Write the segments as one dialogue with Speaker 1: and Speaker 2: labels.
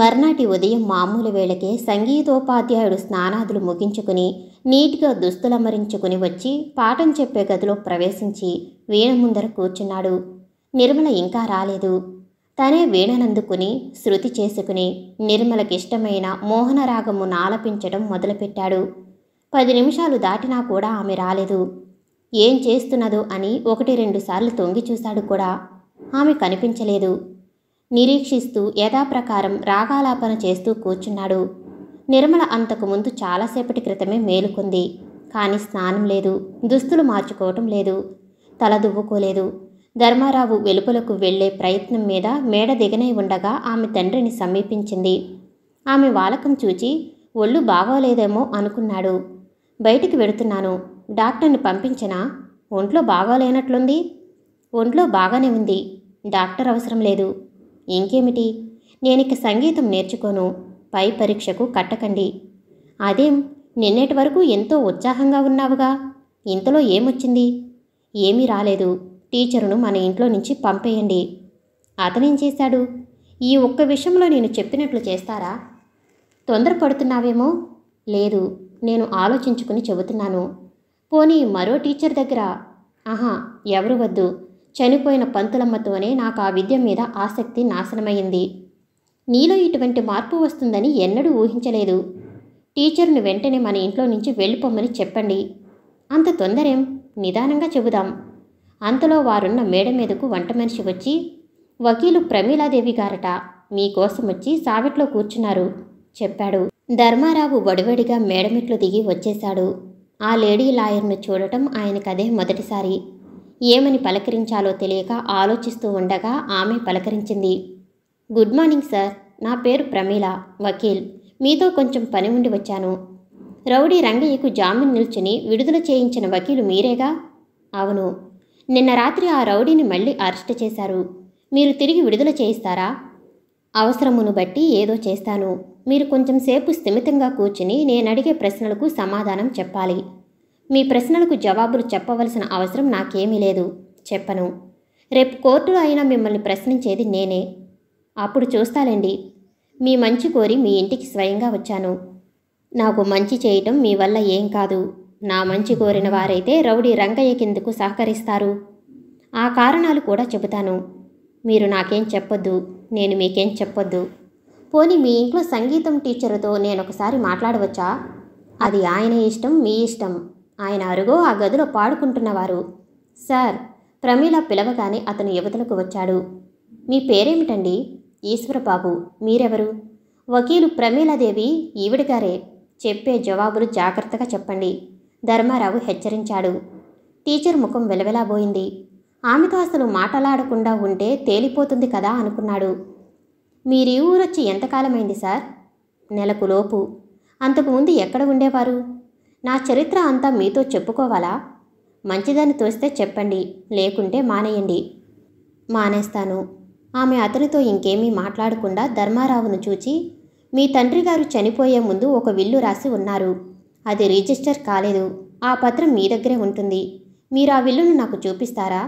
Speaker 1: మర్నాటి ఉదయం మామూలు వేళకే సంగీతోపాధ్యాయుడు స్నానాదులు ముగించుకుని నీట్గా దుస్తులమరించుకుని వచ్చి పాఠం చెప్పే గదిలో ప్రవేశించి వీణ ముందర కూర్చున్నాడు నిర్మల ఇంకా రాలేదు తనే వీణనందుకుని శృతి చేసుకుని నిర్మలకిష్టమైన మోహనరాగము నాలపించడం మొదలుపెట్టాడు పది నిమిషాలు దాటినా కూడా ఆమె రాలేదు ఏం చేస్తున్నదో అని ఒకటి రెండుసార్లు తొంగి చూశాడు కూడా ఆమె కనిపించలేదు నిరీక్షిస్తూ యథాప్రకారం రాగాలాపన చేస్తూ కూర్చున్నాడు నిర్మల అంతకు ముందు చాలాసేపటి క్రితమే మేలుకుంది కానీ స్నానం లేదు దుస్తులు మార్చుకోవటం లేదు తల దువ్వుకోలేదు ధర్మారావు వెలుపలకు వెళ్లే ప్రయత్నం మీద మేడ దిగనై ఉండగా ఆమె తండ్రిని సమీపించింది ఆమె వాలకం చూచి ఒళ్ళు బాగోలేదేమో అనుకున్నాడు బయటికి వెడుతున్నాను డాక్టర్ని పంపించినా ఒంట్లో బాగోలేనట్లుంది ఒంట్లో బాగానే ఉంది డాక్టర్ అవసరం లేదు ఇంకేమిటి నేనిక సంగీతం నేర్చుకోను పై పరీక్షకు కట్టకండి అదేం నిన్నటి వరకు ఎంతో ఉత్సాహంగా ఉన్నావుగా ఇంతలో ఏమొచ్చింది ఏమీ రాలేదు టీచరును మన ఇంట్లో నుంచి పంపేయండి అతనేం చేశాడు ఈ ఒక్క విషయంలో నేను చెప్పినట్లు చేస్తారా తొందరపడుతున్నావేమో లేదు నేను ఆలోచించుకుని చెబుతున్నాను పోనీ మరో టీచర్ దగ్గర ఆహా ఎవరు వద్దు చనిపోయిన పంతులమ్మతోనే నాకు ఆ విద్య మీద ఆసక్తి నాశనమైంది నీలో ఇటువంటి మార్పు వస్తుందని ఎన్నడూ ఊహించలేదు టీచర్ను వెంటనే మన ఇంట్లో నుంచి వెళ్ళిపోమని చెప్పండి అంత తొందరేం నిదానంగా చెబుదాం అంతలో వారున్న మేడ మీదకు వంట మనిషి వచ్చి వకీలు ప్రమీలాదేవి గారట మీకోసం వచ్చి సావిట్లో కూర్చున్నారు చెప్పాడు ధర్మారావు వడివడిగా మేడమెట్లు దిగి వచ్చేశాడు ఆ లేడీ లాయర్ను చూడటం ఆయనకదే మొదటిసారి ఏమని పలకరించాలో తెలియక ఆలోచిస్తూ ఉండగా ఆమె పలకరించింది గుడ్ మార్నింగ్ సార్ నా పేరు ప్రమీల వకీల్ మీతో కొంచెం పని ఉండి వచ్చాను రౌడీ రంగయ్యకు జామీన్ నిల్చుని విడుదల చేయించిన వకీలు మీరేగా అవును నిన్న రాత్రి ఆ రౌడీని మళ్ళీ అరెస్ట్ చేశారు మీరు తిరిగి విడుదల చేయిస్తారా అవసరమును బట్టి ఏదో చేస్తాను మీరు కొంచెం సేపు స్థిమితంగా కూర్చుని నేను అడిగే ప్రశ్నలకు సమాధానం చెప్పాలి మీ ప్రశ్నలకు జవాబులు చెప్పవలసిన అవసరం నాకేమీ లేదు చెప్పను రేపు కోర్టులో అయినా మిమ్మల్ని ప్రశ్నించేది నేనే అప్పుడు చూస్తానండి మీ మంచి కోరి మీ ఇంటికి స్వయంగా వచ్చాను నాకు మంచి చేయటం మీ వల్ల ఏం కాదు నా మంచి కోరిన వారైతే రౌడీ రంగయ్య కిందకు సహకరిస్తారు ఆ కారణాలు కూడా చెబుతాను మీరు నాకేం చెప్పొద్దు నేను మీకేం చెప్పొద్దు పోనీ మీ ఇంట్లో సంగీతం టీచరుతో నేను ఒకసారి మాట్లాడవచ్చా అది ఆయన ఇష్టం మీ ఇష్టం ఆయన అరుగో ఆ గదిలో పాడుకుంటున్నవారు సార్ ప్రమీల పిలవగానే అతను యువతలకు వచ్చాడు మీ పేరేమిటండి ఈశ్వరబాబు మీరెవరు వకీలు ప్రమీలాదేవి ఈవిడగారే చెప్పే జవాబులు జాగ్రత్తగా చెప్పండి ధర్మారావు హెచ్చరించాడు టీచర్ ముఖం వెలవెలాబోయింది ఆమెతో అసలు మాటలాడకుండా ఉంటే తేలిపోతుంది కదా అనుకున్నాడు మీరీ ఊరొచ్చి ఎంతకాలమైంది సార్ నెలకు లోపు అంతకుముందు ఎక్కడ ఉండేవారు నా చరిత్ర అంతా మీతో చెప్పుకోవాలా మంచిదని తోస్తే చెప్పండి లేకుంటే మానేయండి మానేస్తాను ఆమె అతనితో ఇంకేమీ మాట్లాడకుండా ధర్మారావును చూచి మీ తండ్రి గారు చనిపోయే ముందు ఒక విల్లు రాసి ఉన్నారు అది రిజిస్టర్ కాలేదు ఆ పత్రం మీ దగ్గరే ఉంటుంది మీరు ఆ విల్లును నాకు చూపిస్తారా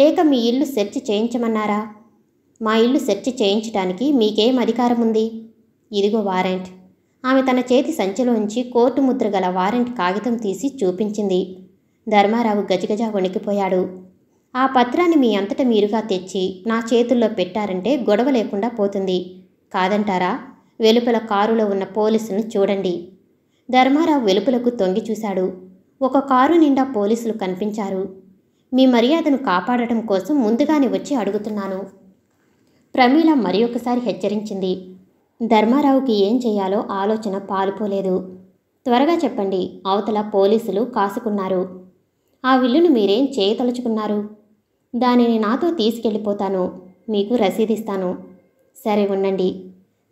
Speaker 1: లేక మీ ఇల్లు సెర్చ్ చేయించమన్నారా మా ఇల్లు సెర్చ్ చేయించడానికి మీకేం అధికారం ఉంది ఇదిగో వారెంట్ ఆమె తన చేతి సంచలోంచి కోర్టు ముద్ర గల వారెంట్ కాగితం తీసి చూపించింది ధర్మారావు గజగజ వణికిపోయాడు ఆ పత్రాన్ని మీ అంతట మీరుగా తెచ్చి నా చేతుల్లో పెట్టారంటే గొడవ లేకుండా పోతుంది కాదంటారా వెలుపల కారులో ఉన్న పోలీసును చూడండి ధర్మారావు వెలుపలకు తొంగి చూశాడు ఒక కారు నిండా పోలీసులు కనిపించారు మీ మర్యాదను కాపాడటం కోసం ముందుగానే వచ్చి అడుగుతున్నాను ప్రమీల మరి ఒకసారి హెచ్చరించింది ధర్మారావుకి ఏం చేయాలో ఆలోచన పాలుపోలేదు త్వరగా చెప్పండి అవతల పోలీసులు కాసుకున్నారు ఆ విల్లును మీరేం చేయతలుచుకున్నారు దానిని నాతో తీసుకెళ్ళిపోతాను మీకు రసీదిస్తాను సరే ఉండండి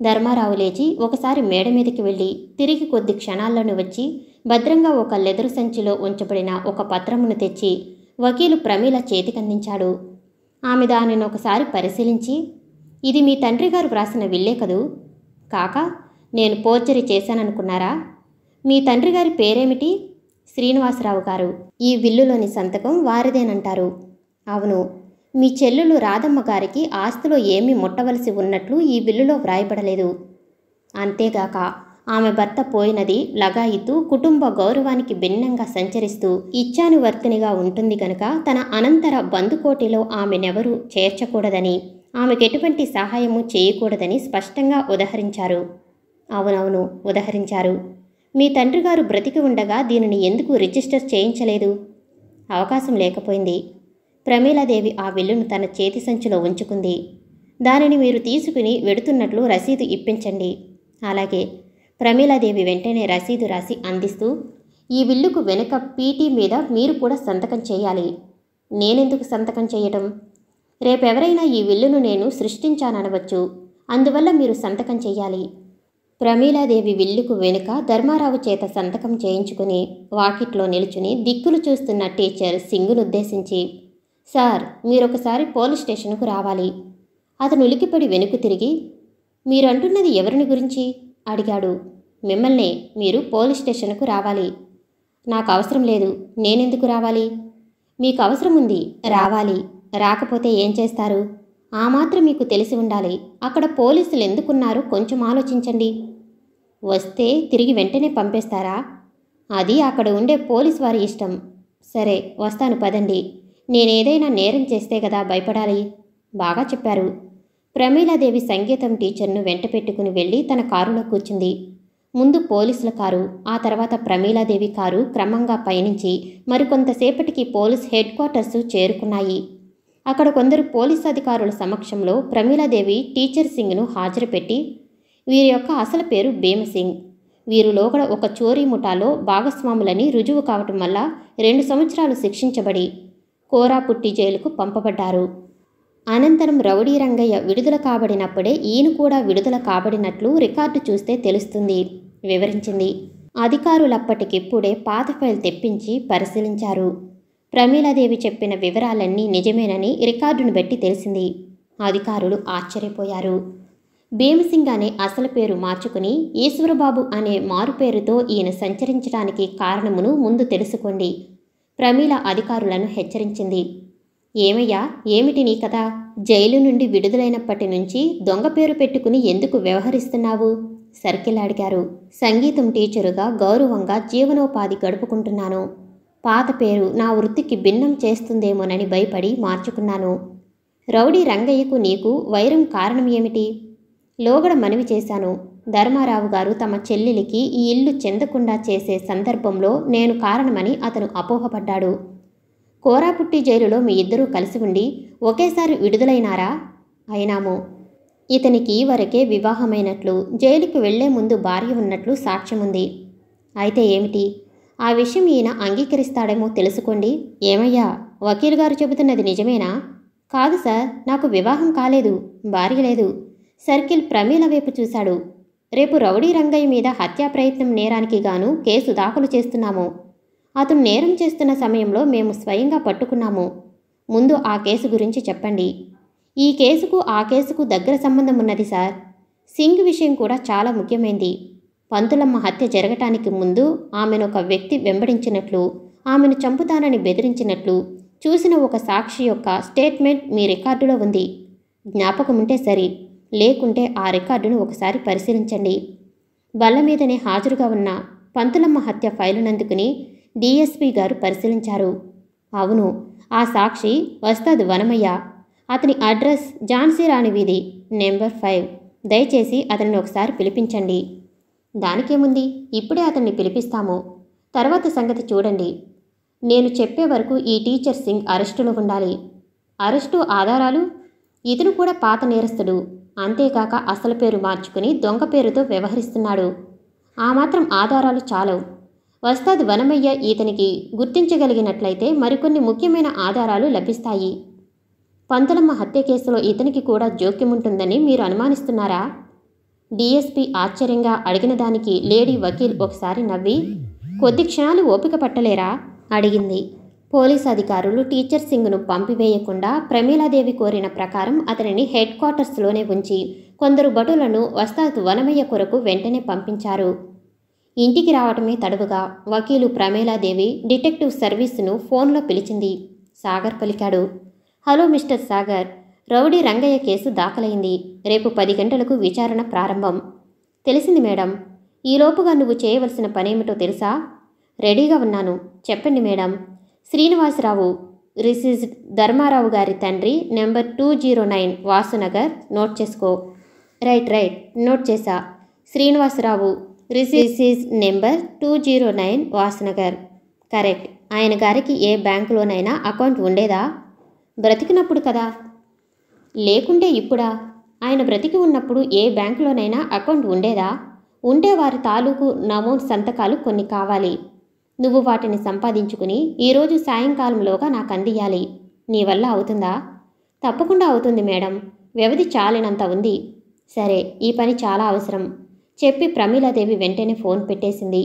Speaker 1: ధర్మారావు లేచి ఒకసారి మేడ మీదకి వెళ్ళి తిరిగి కొద్ది క్షణాల్లోనే వచ్చి భద్రంగా ఒక లెదరు సంచిలో ఉంచబడిన ఒక పత్రమును తెచ్చి వకీలు ప్రమీల చేతికందించాడు ఆమె దానిని ఒకసారి పరిశీలించి ఇది మీ తండ్రి గారు వ్రాసిన విల్లే కదూ కాక నేను పోర్జరీ చేశాననుకున్నారా మీ తండ్రి గారి పేరేమిటి శ్రీనివాసరావు గారు ఈ విల్లులోని సంతకం వారిదేనంటారు అవును మీ చెల్లెలు రాధమ్మ గారికి ఆస్తిలో ఏమీ ముట్టవలసి ఉన్నట్లు ఈ విల్లులో వ్రాయబడలేదు అంతేగాక ఆమె భర్త పోయినది లగాయితూ కుటుంబ గౌరవానికి భిన్నంగా సంచరిస్తూ ఇచ్చానువర్తినిగా ఉంటుంది కనుక తన అనంతర బంధుకోటిలో ఆమెనెవరూ చేర్చకూడదని ఆమెకు ఎటువంటి సహాయము చేయకూడదని స్పష్టంగా ఉదహరించారు అవునవును ఉదహరించారు మీ తండ్రి గారు బ్రతికి ఉండగా దీనిని ఎందుకు రిజిస్టర్ చేయించలేదు అవకాశం లేకపోయింది ప్రమీలాదేవి ఆ బిల్లును తన చేతి సంచిలో ఉంచుకుంది దానిని మీరు తీసుకుని వెడుతున్నట్లు రసీదు ఇప్పించండి అలాగే ప్రమీలాదేవి వెంటనే రసీదు రాసి అందిస్తూ ఈ బిల్లుకు వెనుక పీటీ మీద మీరు కూడా సంతకం చేయాలి నేనెందుకు సంతకం చేయటం రేపెవరైనా ఈ విల్లును నేను సృష్టించాననవచ్చు అందువల్ల మీరు సంతకం చేయాలి ప్రమీలాదేవి విల్లుకు వెనుక ధర్మారావు చేత సంతకం చేయించుకుని వాకిట్లో నిలుచుని దిక్కులు చూస్తున్న టీచర్ సింగునుద్దేశించి సార్ మీరొకసారి పోలీస్ స్టేషన్కు రావాలి అతను ఉలికిపడి వెనుకు తిరిగి మీరంటున్నది ఎవరిని గురించి అడిగాడు మిమ్మల్నే మీరు పోలీస్ స్టేషన్కు రావాలి నాకు అవసరం లేదు నేనెందుకు రావాలి మీకు అవసరం ఉంది రావాలి రాకపోతే ఏం చేస్తారు ఆ మాత్రం మీకు తెలిసి ఉండాలి అక్కడ పోలీసులు ఎందుకున్నారు కొంచెం ఆలోచించండి వస్తే తిరిగి వెంటనే పంపేస్తారా అది అక్కడ ఉండే పోలీస్ వారి ఇష్టం సరే వస్తాను పదండి నేనేదైనా నేరం చేస్తే కదా భయపడాలి బాగా చెప్పారు ప్రమీలాదేవి సంగీతం టీచర్ను వెంట పెట్టుకుని వెళ్ళి తన కారులో కూర్చుంది ముందు పోలీసుల కారు ఆ తర్వాత ప్రమీలాదేవి కారు క్రమంగా పయనించి మరికొంతసేపటికి పోలీస్ హెడ్ క్వార్టర్సు చేరుకున్నాయి అక్కడ కొందరు పోలీస్ అధికారుల సమక్షంలో ప్రమీలాదేవి టీచర్ సింగ్ను హాజరుపెట్టి వీరి యొక్క అసలు పేరు భీమసింగ్ వీరిలో కూడా ఒక చోరీ ముఠాలో భాగస్వాములని రుజువు కావటం వల్ల రెండు సంవత్సరాలు శిక్షించబడి కోరాపుట్టి జైలుకు పంపబడ్డారు అనంతరం రౌడీ రంగయ్య విడుదల కాబడినప్పుడే ఈయన కూడా విడుదల కాబడినట్లు రికార్డు చూస్తే తెలుస్తుంది వివరించింది అధికారులప్పటికిప్పుడే పాత ఫైల్ తెప్పించి పరిశీలించారు ప్రమీలాదేవి చెప్పిన వివరాలన్నీ నిజమేనని రికార్డును బట్టి తెలిసింది అధికారులు ఆశ్చర్యపోయారు భీమసింగ్ అనే అసలు పేరు మార్చుకుని ఈశ్వరబాబు అనే మారు పేరుతో ఈయన సంచరించడానికి కారణమును ముందు తెలుసుకోండి ప్రమీల అధికారులను హెచ్చరించింది ఏమయ్యా ఏమిటి నీ కదా జైలు నుండి విడుదలైనప్పటి నుంచి దొంగ పేరు పెట్టుకుని ఎందుకు వ్యవహరిస్తున్నావు సర్కిల్ అడిగారు సంగీతం టీచరుగా గౌరవంగా జీవనోపాధి గడుపుకుంటున్నాను పాత పేరు నా వృత్తికి భిన్నం చేస్తుందేమోనని భయపడి మార్చుకున్నాను రౌడీ రంగయ్యకు నీకు వైరం కారణం ఏమిటి లోగడ మనవి చేశాను ధర్మారావు గారు తమ చెల్లెలికి ఈ ఇల్లు చెందకుండా చేసే సందర్భంలో నేను కారణమని అతను అపోహపడ్డాడు కోరాపుట్టి జైలులో మీ ఇద్దరూ కలిసి ఉండి ఒకేసారి విడుదలైనారా అయినాము ఇతనికి వరకే వివాహమైనట్లు జైలుకు వెళ్లే ముందు భార్య ఉన్నట్లు సాక్ష్యముంది అయితే ఏమిటి ఆ విషయం ఈయన అంగీకరిస్తాడేమో తెలుసుకోండి ఏమయ్యా వకీల్ గారు చెబుతున్నది నిజమేనా కాదు సార్ నాకు వివాహం కాలేదు భార్య లేదు సర్కిల్ ప్రమీల వైపు చూశాడు రేపు రౌడీ రంగయ్య మీద హత్యా ప్రయత్నం నేరానికి గాను కేసు దాఖలు చేస్తున్నాము అతను నేరం చేస్తున్న సమయంలో మేము స్వయంగా పట్టుకున్నాము ముందు ఆ కేసు గురించి చెప్పండి ఈ కేసుకు ఆ కేసుకు దగ్గర సంబంధం ఉన్నది సార్ సింగ్ విషయం కూడా చాలా ముఖ్యమైంది పంతులమ్మ హత్య జరగటానికి ముందు ఆమెను ఒక వ్యక్తి వెంబడించినట్లు ఆమెను చంపుతానని బెదిరించినట్లు చూసిన ఒక సాక్షి యొక్క స్టేట్మెంట్ మీ రికార్డులో ఉంది జ్ఞాపకం ఉంటే సరి లేకుంటే ఆ రికార్డును ఒకసారి పరిశీలించండి బల్ల మీదనే హాజరుగా ఉన్న పంతులమ్మ హత్య ఫైలునందుకుని డిఎస్పి గారు పరిశీలించారు అవును ఆ సాక్షి వస్తాద్ వనమయ్య అతని అడ్రస్ ఝాన్సీ రాణి వీధి నెంబర్ ఫైవ్ దయచేసి అతనిని ఒకసారి పిలిపించండి దానికేముంది ఇప్పుడే అతన్ని పిలిపిస్తాము తర్వాత సంగతి చూడండి నేను చెప్పే వరకు ఈ టీచర్ సింగ్ అరెస్టులో ఉండాలి అరెస్టు ఆధారాలు ఇతను కూడా పాత నేరస్తుడు అంతేకాక అసలు పేరు మార్చుకుని దొంగ పేరుతో వ్యవహరిస్తున్నాడు ఆ మాత్రం ఆధారాలు చాలవు వస్తాద్ వనమయ్య ఈతనికి గుర్తించగలిగినట్లయితే మరికొన్ని ముఖ్యమైన ఆధారాలు లభిస్తాయి పంతులమ్మ హత్య కేసులో ఇతనికి కూడా జోక్యం ఉంటుందని మీరు అనుమానిస్తున్నారా డీఎస్పీ ఆశ్చర్యంగా అడిగిన దానికి లేడీ వకీల్ ఒకసారి నవ్వి కొద్ది క్షణాలు ఓపిక పట్టలేరా అడిగింది పోలీస్ అధికారులు టీచర్ సింగ్ను పంపివేయకుండా ప్రమీలాదేవి కోరిన ప్రకారం అతనిని హెడ్ క్వార్టర్స్లోనే ఉంచి కొందరు భటులను వస్తాత్ వనమయ్య కొరకు వెంటనే పంపించారు ఇంటికి రావటమే తడవుగా వకీలు ప్రమీలాదేవి డిటెక్టివ్ సర్వీస్ను ఫోన్లో పిలిచింది సాగర్ పలికాడు hello mister Sagar rowdy Rangayya case దాఖలైంది రేపు పది గంటలకు విచారణ ప్రారంభం తెలిసింది మేడం ఈలోపుగా నువ్వు చేయవలసిన పనేమిటో తెలుసా రెడీగా ఉన్నాను చెప్పండి మేడం శ్రీనివాసరావు రిసిజ్ ధర్మారావు గారి తండ్రి number two zero nine Vasunagar note చేసుకో రైట్ రైట్ నోట్ చేశా శ్రీనివాసరావు రిసిసిస్ number two zero nine Vasunagar correct ఆయన గారికి ఏ బ్యాంకులోనైనా అకౌంట్ ఉండేదా బ్రతికినప్పుడు కదా లేకుంటే ఇప్పుడా ఆయన బ్రతికి ఉన్నప్పుడు ఏ బ్యాంకులోనైనా అకౌంట్ ఉండేదా ఉంటే వారి తాలూకు నమో సంతకాలు కొన్ని కావాలి నువ్వు వాటిని సంపాదించుకుని ఈరోజు సాయంకాలంలోగా నాకు అందియాలి నీ వల్ల అవుతుందా తప్పకుండా అవుతుంది మేడం వ్యవధి చాలినంత ఉంది సరే ఈ పని చాలా అవసరం చెప్పి ప్రమీలాదేవి వెంటనే ఫోన్ పెట్టేసింది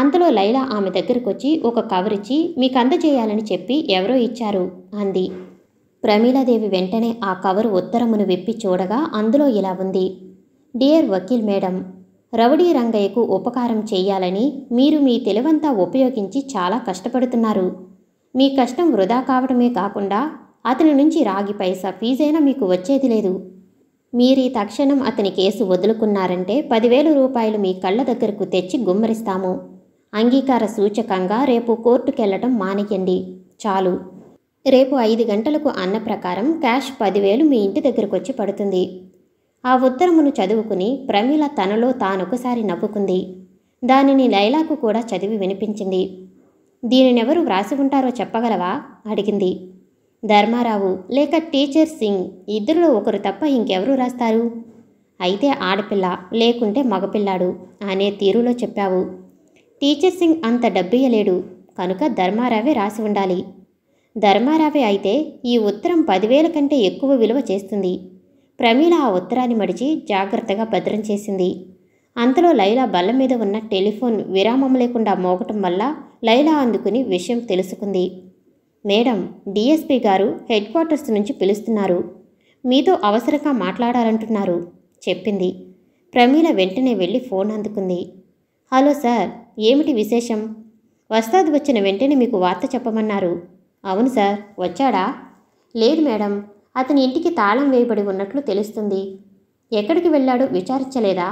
Speaker 1: అంతలో లైలా ఆమె దగ్గరకొచ్చి ఒక కవర్ ఇచ్చి మీకు అందజేయాలని చెప్పి ఎవరో ఇచ్చారు అంది ప్రమీలాదేవి వెంటనే ఆ కవరు ఉత్తరమును విప్పి చూడగా అందులో ఇలా ఉంది డియర్ వకీల్ మేడం రౌడీ రంగయ్యకు ఉపకారం చేయాలని మీరు మీ తెలివంతా ఉపయోగించి చాలా కష్టపడుతున్నారు మీ కష్టం వృధా కావడమే కాకుండా అతని నుంచి రాగి పైసా ఫీజైనా మీకు వచ్చేది లేదు మీరీ తక్షణం అతని కేసు వదులుకున్నారంటే పదివేల రూపాయలు మీ కళ్ళ దగ్గరకు తెచ్చి గుమ్మరిస్తాము అంగీకార సూచకంగా రేపు కోర్టుకెళ్లటం మానేయండి చాలు రేపు ఐదు గంటలకు అన్న ప్రకారం క్యాష్ పదివేలు మీ ఇంటి దగ్గరకు వచ్చి పడుతుంది ఆ ఉత్తరమును చదువుకుని ప్రమీల తనలో తానొకసారి నవ్వుకుంది దానిని లైలాకు కూడా చదివి వినిపించింది దీనినెవరు వ్రాసి ఉంటారో చెప్పగలవా అడిగింది ధర్మారావు లేక టీచర్ సింగ్ ఇద్దరిలో ఒకరు తప్ప ఇంకెవరు రాస్తారు అయితే ఆడపిల్ల లేకుంటే మగపిల్లాడు అనే తీరులో చెప్పావు టీచర్ సింగ్ అంత డబ్బియ్యలేడు కనుక ధర్మారావే రాసి ఉండాలి ధర్మారావే అయితే ఈ ఉత్తరం పదివేల కంటే ఎక్కువ విలువ చేస్తుంది ప్రమీల ఆ ఉత్తరాన్ని మడిచి జాగ్రత్తగా భద్రం చేసింది అంతలో లైలా బల్ల మీద ఉన్న టెలిఫోన్ విరామం లేకుండా మోగటం వల్ల లైలా అందుకుని విషయం తెలుసుకుంది మేడం డిఎస్పి గారు హెడ్ క్వార్టర్స్ నుంచి పిలుస్తున్నారు మీతో అవసరంగా మాట్లాడాలంటున్నారు చెప్పింది ప్రమీల వెంటనే వెళ్ళి ఫోన్ అందుకుంది హలో సార్ ఏమిటి విశేషం వస్తాది వచ్చిన వెంటనే మీకు వార్త చెప్పమన్నారు అవును సార్ వచ్చాడా లేదు మేడం అతని ఇంటికి తాళం వేయబడి ఉన్నట్లు తెలుస్తుంది ఎక్కడికి వెళ్ళాడో విచారించలేదా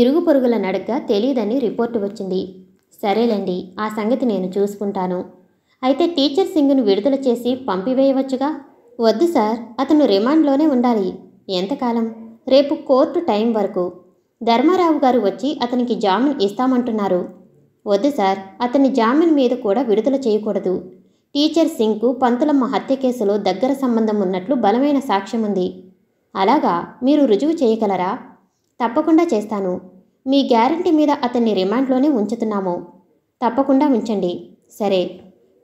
Speaker 1: ఇరుగు పొరుగుల నడక తెలియదని రిపోర్టు వచ్చింది సరేలేండి ఆ సంగతి నేను చూసుకుంటాను అయితే టీచర్ సింగ్ను విడుదల చేసి పంపివేయవచ్చుగా వద్దు సార్ అతను రిమాండ్లోనే ఉండాలి ఎంతకాలం రేపు కోర్టు టైం వరకు ధర్మారావు గారు వచ్చి అతనికి జామీన్ ఇస్తామంటున్నారు వద్దు సార్ అతని జామీన్ మీద కూడా విడుదల చేయకూడదు టీచర్ సింగ్కు పంతులమ్మ హత్య కేసులో దగ్గర సంబంధం ఉన్నట్లు బలమైన సాక్ష్యం ఉంది అలాగా మీరు రుజువు చేయగలరా తప్పకుండా చేస్తాను మీ గ్యారంటీ మీద అతన్ని రిమాండ్లోనే ఉంచుతున్నాము తప్పకుండా ఉంచండి సరే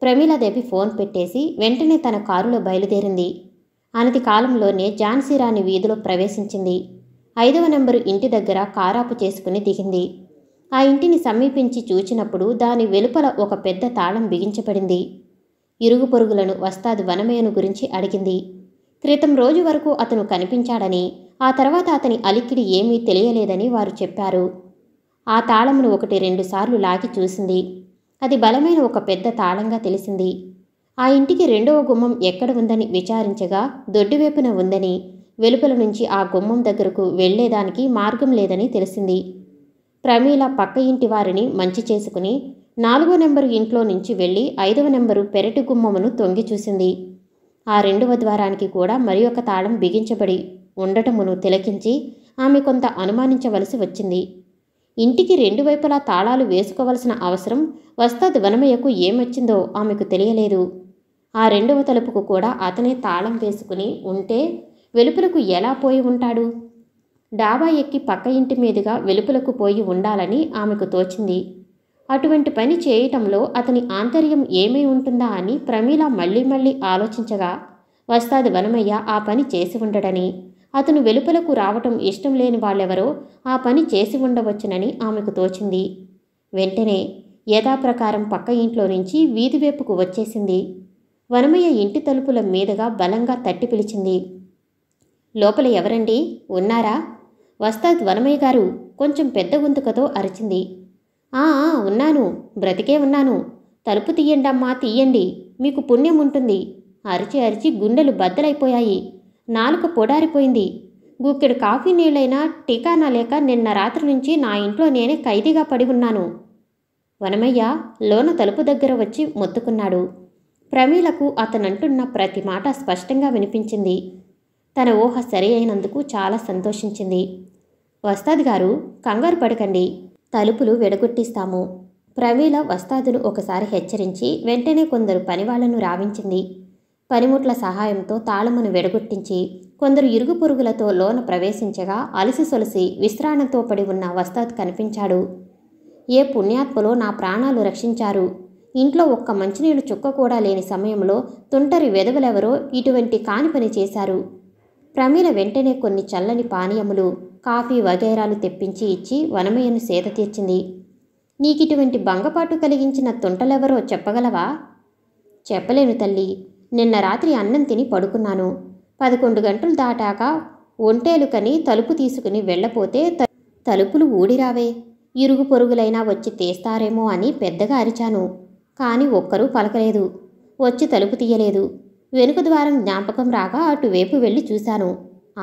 Speaker 1: ప్రమీలాదేవి ఫోన్ పెట్టేసి వెంటనే తన కారులో బయలుదేరింది అనతి కాలంలోనే ఝాన్సీరాణి వీధిలో ప్రవేశించింది ఐదవ నెంబరు ఇంటి దగ్గర కారాపు చేసుకుని దిగింది ఆ ఇంటిని సమీపించి చూచినప్పుడు దాని వెలుపల ఒక పెద్ద తాళం బిగించబడింది ఇరుగు పొరుగులను వస్తాది వనమేను గురించి అడిగింది క్రితం రోజు వరకు అతను కనిపించాడని ఆ తర్వాత అతని అలిక్కిడి ఏమీ తెలియలేదని వారు చెప్పారు ఆ తాళమును ఒకటి రెండుసార్లు లాగి చూసింది అది బలమైన ఒక పెద్ద తాళంగా తెలిసింది ఆ ఇంటికి రెండవ గుమ్మం ఎక్కడ ఉందని విచారించగా దొడ్డివైపున ఉందని వెలుపల నుంచి ఆ గుమ్మం దగ్గరకు వెళ్లేదానికి మార్గం లేదని తెలిసింది ప్రమీల పక్క ఇంటి వారిని మంచి చేసుకుని నాలుగో నెంబరు ఇంట్లో నుంచి వెళ్ళి ఐదవ నెంబరు పెరటి గుమ్మమును తొంగి చూసింది ఆ రెండవ ద్వారానికి కూడా మరి ఒక తాళం బిగించబడి ఉండటమును తిలకించి ఆమె కొంత అనుమానించవలసి వచ్చింది ఇంటికి రెండు వైపులా తాళాలు వేసుకోవలసిన అవసరం వస్తా వనమయ్యకు ఏమొచ్చిందో ఆమెకు తెలియలేదు ఆ రెండవ తలుపుకు కూడా అతనే తాళం వేసుకుని ఉంటే వెలుపులకు ఎలా పోయి ఉంటాడు డాబా ఎక్కి పక్క ఇంటి మీదుగా వెలుపులకు పోయి ఉండాలని ఆమెకు తోచింది అటువంటి పని చేయటంలో అతని ఆంతర్యం ఏమై ఉంటుందా అని ప్రమీల మళ్ళీ మళ్ళీ ఆలోచించగా వస్తాది వనమయ్య ఆ పని చేసి ఉండడని అతను వెలుపలకు రావటం ఇష్టం లేని వాళ్ళెవరో ఆ పని చేసి ఉండవచ్చునని ఆమెకు తోచింది వెంటనే యథాప్రకారం పక్క ఇంట్లో నుంచి వీధి వైపుకు వచ్చేసింది వనమయ్య ఇంటి తలుపుల మీదుగా బలంగా తట్టి పిలిచింది లోపల ఎవరండి ఉన్నారా వస్తాద్ వనమయ్య గారు కొంచెం పెద్ద గొంతుకతో అరిచింది ఉన్నాను బ్రతికే ఉన్నాను తలుపు తీయండమ్మా తీయండి మీకు పుణ్యం ఉంటుంది అరిచి అరిచి గుండెలు బద్దలైపోయాయి నాలుక పొడారిపోయింది గుక్కెడు కాఫీ నీళ్ళైనా టీకానా లేక నిన్న రాత్రి నుంచి నా ఇంట్లో నేనే ఖైదీగా పడి ఉన్నాను వనమయ్య లోన తలుపు దగ్గర వచ్చి మొత్తుకున్నాడు ప్రమీలకు అతనంటున్న ప్రతి మాట స్పష్టంగా వినిపించింది తన ఊహ సరి అయినందుకు చాలా సంతోషించింది వస్తాది గారు కంగారు పడకండి తలుపులు విడగొట్టిస్తాము ప్రవీల వస్తాదును ఒకసారి హెచ్చరించి వెంటనే కొందరు పనివాళ్లను రావించింది పనిముట్ల సహాయంతో తాళమును విడగొట్టించి కొందరు ఇరుగు పురుగులతో లోన ప్రవేశించగా అలసి సొలసి విశ్రాణంతో పడి ఉన్న వస్తాద్ కనిపించాడు ఏ పుణ్యాత్మలో నా ప్రాణాలు రక్షించారు ఇంట్లో ఒక్క మంచినీళ్ళు చుక్క కూడా లేని సమయంలో తుంటరి వెదవలెవరో ఇటువంటి కాని పని చేశారు ప్రమీల వెంటనే కొన్ని చల్లని పానీయములు కాఫీ వగైరాలు తెప్పించి ఇచ్చి వనమయ్యను సేద తీర్చింది నీకిటువంటి బంగపాటు కలిగించిన తుంటలెవరో చెప్పగలవా చెప్పలేను తల్లి నిన్న రాత్రి అన్నం తిని పడుకున్నాను పదకొండు గంటలు దాటాక ఒంటేలుకని తలుపు తీసుకుని వెళ్ళపోతే తలుపులు ఊడిరావే ఇరుగు పొరుగులైనా వచ్చి తీస్తారేమో అని పెద్దగా అరిచాను కానీ ఒక్కరూ పలకలేదు వచ్చి తలుపు తీయలేదు వెనుక ద్వారం జ్ఞాపకం రాగా అటువైపు వెళ్ళి చూశాను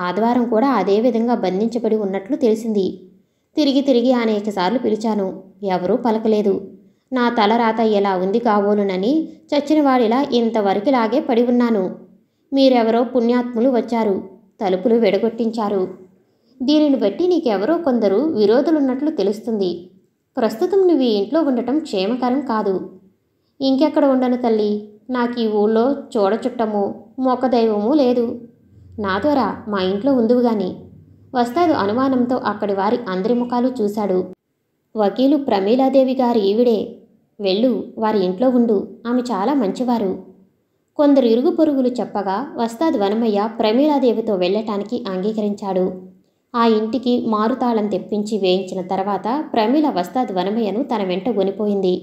Speaker 1: ఆదివారం కూడా అదే విధంగా బంధించబడి ఉన్నట్లు తెలిసింది తిరిగి తిరిగి అనేకసార్లు పిలిచాను ఎవరూ పలకలేదు నా తలరాత ఎలా ఉంది కాబోలునని చచ్చినవాడిలా ఇంతవరకులాగే పడి ఉన్నాను మీరెవరో పుణ్యాత్ములు వచ్చారు తలుపులు వెడగొట్టించారు దీనిని బట్టి నీకెవరో కొందరు విరోధులున్నట్లు తెలుస్తుంది ప్రస్తుతం నువ్వు ఇంట్లో ఉండటం క్షేమకరం కాదు ఇంకెక్కడ ఉండను తల్లి నాకు ఈ ఊళ్ళో చూడచుట్టము మొక్కదైవము లేదు నా ద్వారా మా ఇంట్లో ఉందువు గాని వస్తాదు అనుమానంతో అక్కడి వారి అందరి ముఖాలు చూశాడు వకీలు ప్రమీలాదేవి గారి ఈవిడే వెళ్ళు వారి ఇంట్లో ఉండు ఆమె చాలా మంచివారు కొందరు ఇరుగు పొరుగులు చెప్పగా వస్తాద్ వనమయ్య ప్రమీలాదేవితో వెళ్ళటానికి అంగీకరించాడు ఆ ఇంటికి మారుతాళం తెప్పించి వేయించిన తర్వాత ప్రమీల వస్తాద్ వనమయ్యను తన వెంట కొనిపోయింది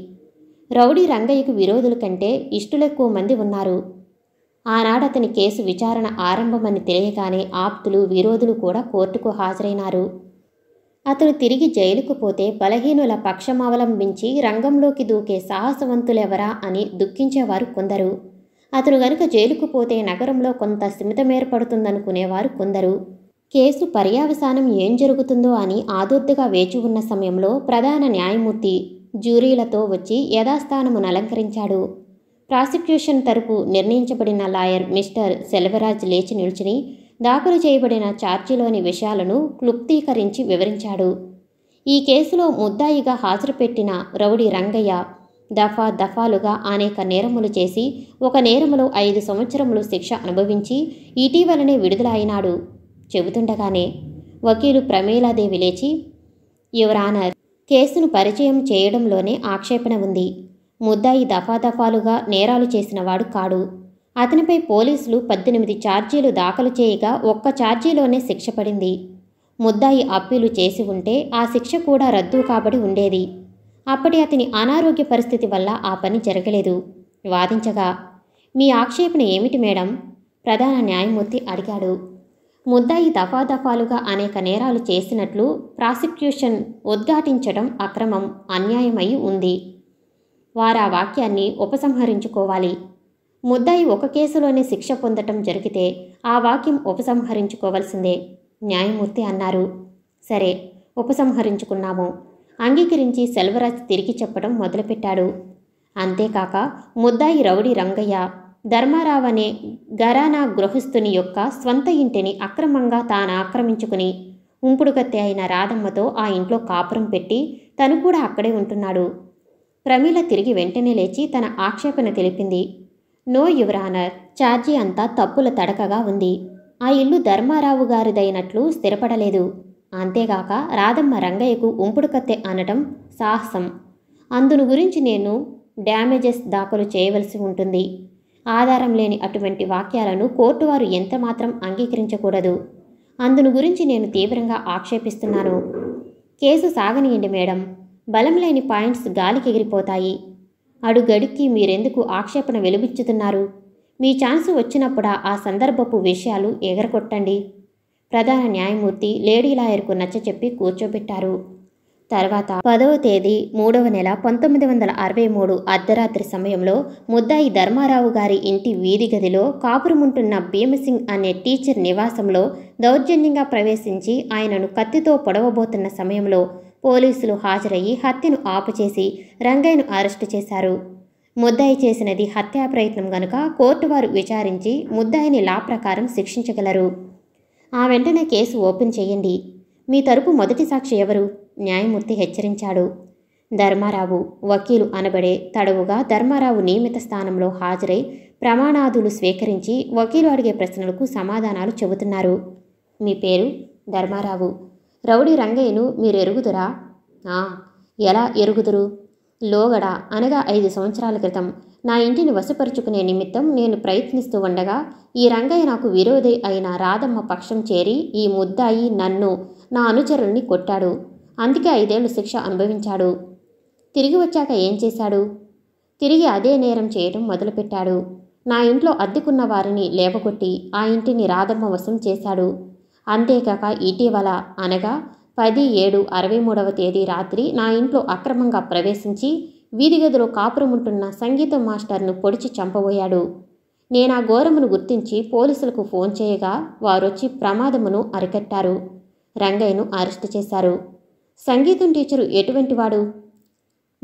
Speaker 1: రౌడీ రంగయ్యకు విరోధుల కంటే ఇష్టులెక్కువ మంది ఉన్నారు ఆనాడతని కేసు విచారణ ఆరంభమని తెలియగానే ఆప్తులు విరోధులు కూడా కోర్టుకు హాజరైనారు అతను తిరిగి జైలుకు పోతే బలహీనుల పక్షమవలంబించి రంగంలోకి దూకే సాహసవంతులెవరా అని దుఃఖించేవారు కొందరు అతను గనుక జైలుకు పోతే నగరంలో కొంత ఏర్పడుతుందనుకునేవారు కొందరు కేసు పర్యావసానం ఏం జరుగుతుందో అని ఆదుర్దిగా వేచి ఉన్న సమయంలో ప్రధాన న్యాయమూర్తి జ్యూరీలతో వచ్చి యథాస్థానమును అలంకరించాడు ప్రాసిక్యూషన్ తరపు నిర్ణయించబడిన లాయర్ మిస్టర్ సెల్వరాజ్ లేచి నిల్చుని దాఖలు చేయబడిన ఛార్జీలోని విషయాలను క్లుప్తీకరించి వివరించాడు ఈ కేసులో ముద్దాయిగా హాజరుపెట్టిన రౌడి రంగయ్య దఫా దఫాలుగా అనేక నేరములు చేసి ఒక నేరములో ఐదు సంవత్సరములు శిక్ష అనుభవించి ఇటీవలనే విడుదల అయినాడు చెబుతుండగానే వకీలు ప్రమీలాదేవి లేచి యువరానర్ కేసును పరిచయం చేయడంలోనే ఆక్షేపణ ఉంది ముద్దాయి దఫాదఫాలుగా నేరాలు చేసినవాడు కాడు అతనిపై పోలీసులు పద్దెనిమిది ఛార్జీలు దాఖలు చేయగా ఒక్క ఛార్జీలోనే శిక్ష పడింది ముద్దాయి అప్పీలు చేసి ఉంటే ఆ శిక్ష కూడా రద్దు కాబడి ఉండేది అప్పటి అతని అనారోగ్య పరిస్థితి వల్ల ఆ పని జరగలేదు వాదించగా మీ ఆక్షేపణ ఏమిటి మేడం ప్రధాన న్యాయమూర్తి అడిగాడు ముద్దాయి దఫాదఫాలుగా అనేక నేరాలు చేసినట్లు ప్రాసిక్యూషన్ ఉద్ఘాటించడం అక్రమం అన్యాయమై ఉంది వారా వాక్యాన్ని ఉపసంహరించుకోవాలి ముద్దాయి ఒక కేసులోనే శిక్ష పొందటం జరిగితే ఆ వాక్యం ఉపసంహరించుకోవలసిందే న్యాయమూర్తి అన్నారు సరే ఉపసంహరించుకున్నాము అంగీకరించి సెల్వరాజ్ తిరిగి చెప్పడం మొదలుపెట్టాడు అంతేకాక ముద్దాయి రౌడి రంగయ్య ధర్మారావు అనే గరానా గృహస్థుని యొక్క స్వంత ఇంటిని అక్రమంగా తాను ఆక్రమించుకుని ఉంపుడుగత్తె అయిన రాధమ్మతో ఆ ఇంట్లో కాపురం పెట్టి తను కూడా అక్కడే ఉంటున్నాడు ప్రమీల తిరిగి వెంటనే లేచి తన ఆక్షేపణ తెలిపింది నో యువరానర్ ఛార్జీ అంతా తప్పుల తడకగా ఉంది ఆ ఇల్లు ధర్మారావు గారిదైనట్లు స్థిరపడలేదు అంతేగాక రాధమ్మ రంగయ్యకు ఉంపుడు కత్తె అనటం సాహసం అందును గురించి నేను డ్యామేజెస్ దాఖలు చేయవలసి ఉంటుంది ఆధారం లేని అటువంటి వాక్యాలను కోర్టు వారు ఎంతమాత్రం అంగీకరించకూడదు అందును గురించి నేను తీవ్రంగా ఆక్షేపిస్తున్నాను కేసు సాగనీయండి మేడం బలం లేని పాయింట్స్ గాలికి ఎగిరిపోతాయి అడుగడుక్కి మీరెందుకు ఆక్షేపణ వెలుబుచ్చుతున్నారు మీ ఛాన్స్ వచ్చినప్పుడా ఆ సందర్భపు విషయాలు ఎగరగొట్టండి ప్రధాన న్యాయమూర్తి లేడీ లాయర్కు నచ్చచెప్పి కూర్చోబెట్టారు తర్వాత పదవ తేదీ మూడవ నెల పంతొమ్మిది వందల అరవై మూడు అర్ధరాత్రి సమయంలో ముద్దాయి ధర్మారావు గారి ఇంటి వీధి గదిలో కాపురముంటున్న భీమసింగ్ అనే టీచర్ నివాసంలో దౌర్జన్యంగా ప్రవేశించి ఆయనను కత్తితో పొడవబోతున్న సమయంలో పోలీసులు హాజరయ్యి హత్యను ఆపుచేసి రంగయ్యను అరెస్టు చేశారు ముద్దాయి చేసినది హత్యా ప్రయత్నం గనుక కోర్టు వారు విచారించి ముద్దాయిని లా ప్రకారం శిక్షించగలరు ఆ వెంటనే కేసు ఓపెన్ చేయండి మీ తరపు మొదటి సాక్షి ఎవరు న్యాయమూర్తి హెచ్చరించాడు ధర్మారావు వకీలు అనబడే తడవుగా ధర్మారావు నియమిత స్థానంలో హాజరై ప్రమాణాదులు స్వీకరించి వకీలు అడిగే ప్రశ్నలకు సమాధానాలు చెబుతున్నారు మీ పేరు ధర్మారావు రౌడీ రంగయ్యను మీరు ఎరుగుదురా ఎలా ఎరుగుదురు లోగడ అనగా ఐదు సంవత్సరాల క్రితం నా ఇంటిని వశపరుచుకునే నిమిత్తం నేను ప్రయత్నిస్తూ ఉండగా ఈ రంగయ్య నాకు విరోధి అయిన రాధమ్మ పక్షం చేరి ఈ ముద్దాయి నన్ను నా అనుచరుల్ని కొట్టాడు అందుకే ఐదేళ్లు శిక్ష అనుభవించాడు తిరిగి వచ్చాక ఏం చేశాడు తిరిగి అదే నేరం చేయడం మొదలుపెట్టాడు నా ఇంట్లో అద్దెకున్న వారిని లేవగొట్టి ఆ ఇంటిని రాధమ్మ వశం చేశాడు అంతేకాక ఇటీవల అనగా పది ఏడు అరవై మూడవ తేదీ రాత్రి నా ఇంట్లో అక్రమంగా ప్రవేశించి వీధి గదిలో కాపురముంటున్న సంగీత మాస్టర్ను పొడిచి చంపబోయాడు నేను ఆ ఘోరమును గుర్తించి పోలీసులకు ఫోన్ చేయగా వారొచ్చి ప్రమాదమును అరికట్టారు రంగయ్యను అరెస్టు చేశారు సంగీతం టీచరు ఎటువంటి వాడు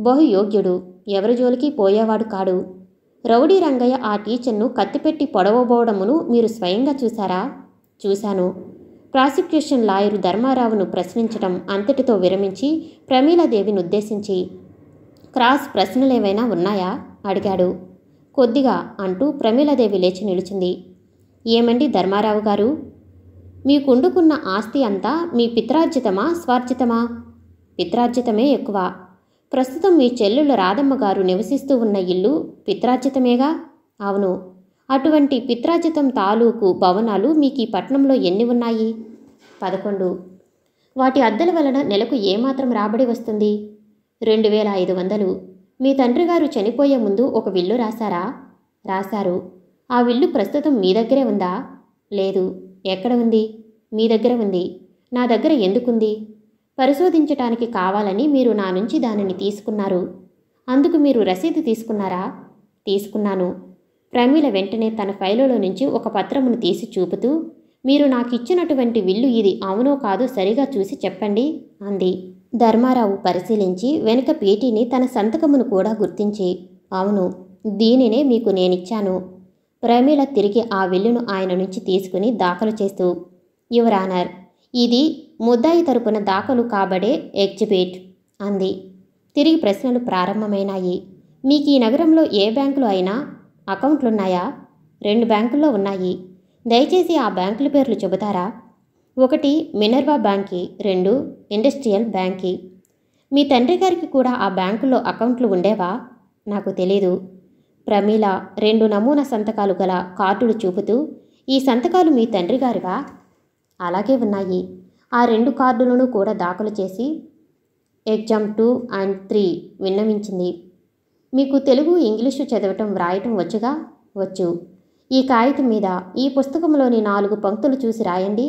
Speaker 1: బహుయోగ్యుడు ఎవరి జోలికి పోయేవాడు కాడు రౌడీ రంగయ్య ఆ టీచర్ను కత్తిపెట్టి పొడవబోవడమును మీరు స్వయంగా చూశారా చూశాను ప్రాసిక్యూషన్ లాయరు ధర్మారావును ప్రశ్నించడం అంతటితో విరమించి ప్రమీలాదేవిని ఉద్దేశించి క్రాస్ ప్రశ్నలేవైనా ఉన్నాయా అడిగాడు కొద్దిగా అంటూ ప్రమీలాదేవి లేచి నిలిచింది ఏమండి ధర్మారావు గారు మీకుండుకున్న ఆస్తి అంతా మీ పిత్రార్జితమా స్వార్జితమా పిత్రార్జితమే ఎక్కువ ప్రస్తుతం మీ చెల్లెళ్ళు రాధమ్మ గారు నివసిస్తూ ఉన్న ఇల్లు పిత్రార్జితమేగా అవును అటువంటి పిత్రాజితం తాలూకు భవనాలు మీకు ఈ పట్టణంలో ఎన్ని ఉన్నాయి పదకొండు వాటి అద్దెల వలన నెలకు ఏమాత్రం రాబడి వస్తుంది రెండు వేల ఐదు వందలు మీ తండ్రి గారు చనిపోయే ముందు ఒక విల్లు రాశారా రాశారు ఆ విల్లు ప్రస్తుతం మీ దగ్గరే ఉందా లేదు ఎక్కడ ఉంది మీ దగ్గర ఉంది నా దగ్గర ఎందుకుంది పరిశోధించటానికి కావాలని మీరు నా నుంచి దానిని తీసుకున్నారు అందుకు మీరు రసీదు తీసుకున్నారా తీసుకున్నాను ప్రమీల వెంటనే తన ఫైలులో నుంచి ఒక పత్రమును తీసి చూపుతూ మీరు నాకు ఇచ్చినటువంటి విల్లు ఇది అవునో కాదో సరిగా చూసి చెప్పండి అంది ధర్మారావు పరిశీలించి వెనుక పేటీని తన సంతకమును కూడా గుర్తించి అవును దీనినే మీకు నేనిచ్చాను ప్రమీల తిరిగి ఆ విల్లును ఆయన నుంచి తీసుకుని దాఖలు చేస్తూ యువరానర్ ఇది ముద్దాయి తరపున దాఖలు కాబడే ఎగ్జిబిట్ అంది తిరిగి ప్రశ్నలు ప్రారంభమైనాయి మీకు ఈ నగరంలో ఏ బ్యాంకులు అయినా అకౌంట్లున్నాయా రెండు బ్యాంకుల్లో ఉన్నాయి దయచేసి ఆ బ్యాంకుల పేర్లు చెబుతారా ఒకటి మినర్వా బ్యాంకి రెండు ఇండస్ట్రియల్ బ్యాంకీ మీ తండ్రి గారికి కూడా ఆ బ్యాంకులో అకౌంట్లు ఉండేవా నాకు తెలీదు ప్రమీల రెండు నమూనా సంతకాలు గల కార్డులు చూపుతూ ఈ సంతకాలు మీ తండ్రి గారివా అలాగే ఉన్నాయి ఆ రెండు కార్డులను కూడా దాఖలు చేసి ఎగ్జామ్ టూ అండ్ త్రీ విన్నవించింది మీకు తెలుగు ఇంగ్లీషు చదవటం వ్రాయటం వచ్చుగా వచ్చు ఈ కాగితం మీద ఈ పుస్తకంలోని నాలుగు పంక్తులు చూసి రాయండి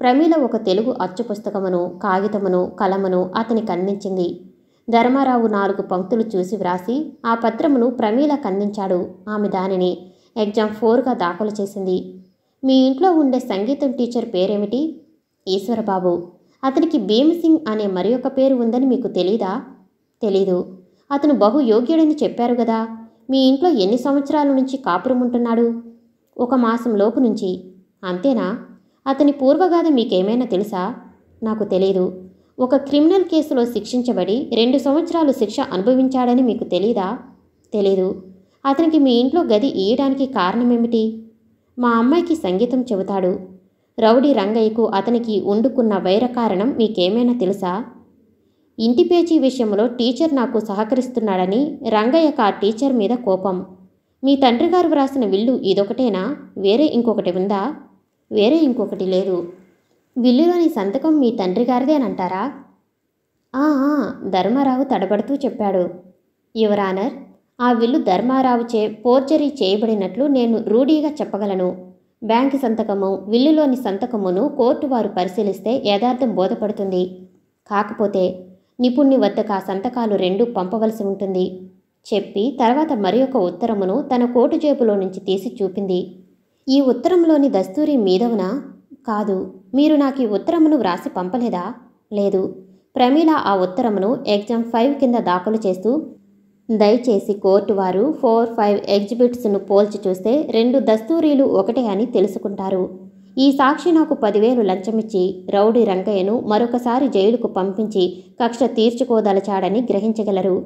Speaker 1: ప్రమీల ఒక తెలుగు అచ్చు పుస్తకమును కాగితమును కలమును అతనికి అందించింది ధర్మారావు నాలుగు పంక్తులు చూసి వ్రాసి ఆ పత్రమును ప్రమీల కందించాడు ఆమె దానిని ఎగ్జామ్ ఫోర్గా దాఖలు చేసింది మీ ఇంట్లో ఉండే సంగీతం టీచర్ పేరేమిటి ఈశ్వరబాబు అతనికి భీమసింగ్ అనే మరి పేరు ఉందని మీకు తెలీదా తెలీదు అతను బహు యోగ్యుడని చెప్పారు గదా మీ ఇంట్లో ఎన్ని సంవత్సరాల నుంచి కాపురం ఉంటున్నాడు ఒక మాసం లోపు నుంచి అంతేనా అతని పూర్వగాథ మీకేమైనా తెలుసా నాకు తెలియదు ఒక క్రిమినల్ కేసులో శిక్షించబడి రెండు సంవత్సరాలు శిక్ష అనుభవించాడని మీకు తెలీదా తెలీదు అతనికి మీ ఇంట్లో గది ఇయ్యడానికి కారణమేమిటి మా అమ్మాయికి సంగీతం చెబుతాడు రౌడీ రంగయ్యకు అతనికి వండుకున్న వైర కారణం మీకేమైనా తెలుసా ఇంటి పేచీ విషయంలో టీచర్ నాకు సహకరిస్తున్నాడని రంగయ్యకు ఆ టీచర్ మీద కోపం మీ తండ్రి గారు వ్రాసిన విల్లు ఇదొకటేనా వేరే ఇంకొకటి ఉందా వేరే ఇంకొకటి లేదు విల్లులోని సంతకం మీ తండ్రి గారిదేనంటారా ఆ ధర్మారావు తడబడుతూ చెప్పాడు యువరానర్ ఆ విల్లు ధర్మారావు చే పోర్జరీ చేయబడినట్లు నేను రూఢీగా చెప్పగలను బ్యాంక్ సంతకము విల్లులోని సంతకమును కోర్టు వారు పరిశీలిస్తే యథార్థం బోధపడుతుంది కాకపోతే నిపుణ్ణి వద్దకు ఆ సంతకాలు రెండు పంపవలసి ఉంటుంది చెప్పి తర్వాత మరి ఉత్తరమును తన కోటు జేబులో నుంచి తీసి చూపింది ఈ ఉత్తరంలోని దస్తూరి మీదవున కాదు మీరు నాకు ఈ ఉత్తరమును వ్రాసి పంపలేదా లేదు ప్రమీల ఆ ఉత్తరమును ఎగ్జామ్ ఫైవ్ కింద దాఖలు చేస్తూ దయచేసి కోర్టు వారు ఫోర్ ఫైవ్ ఎగ్జిబిట్స్ను పోల్చి చూస్తే రెండు దస్తూరీలు ఒకటే అని తెలుసుకుంటారు ఈ సాక్షి నాకు పదివేలు లంచమిచ్చి రౌడీ రంగయ్యను మరొకసారి జైలుకు పంపించి కక్ష తీర్చుకోదలచాడని గ్రహించగలరు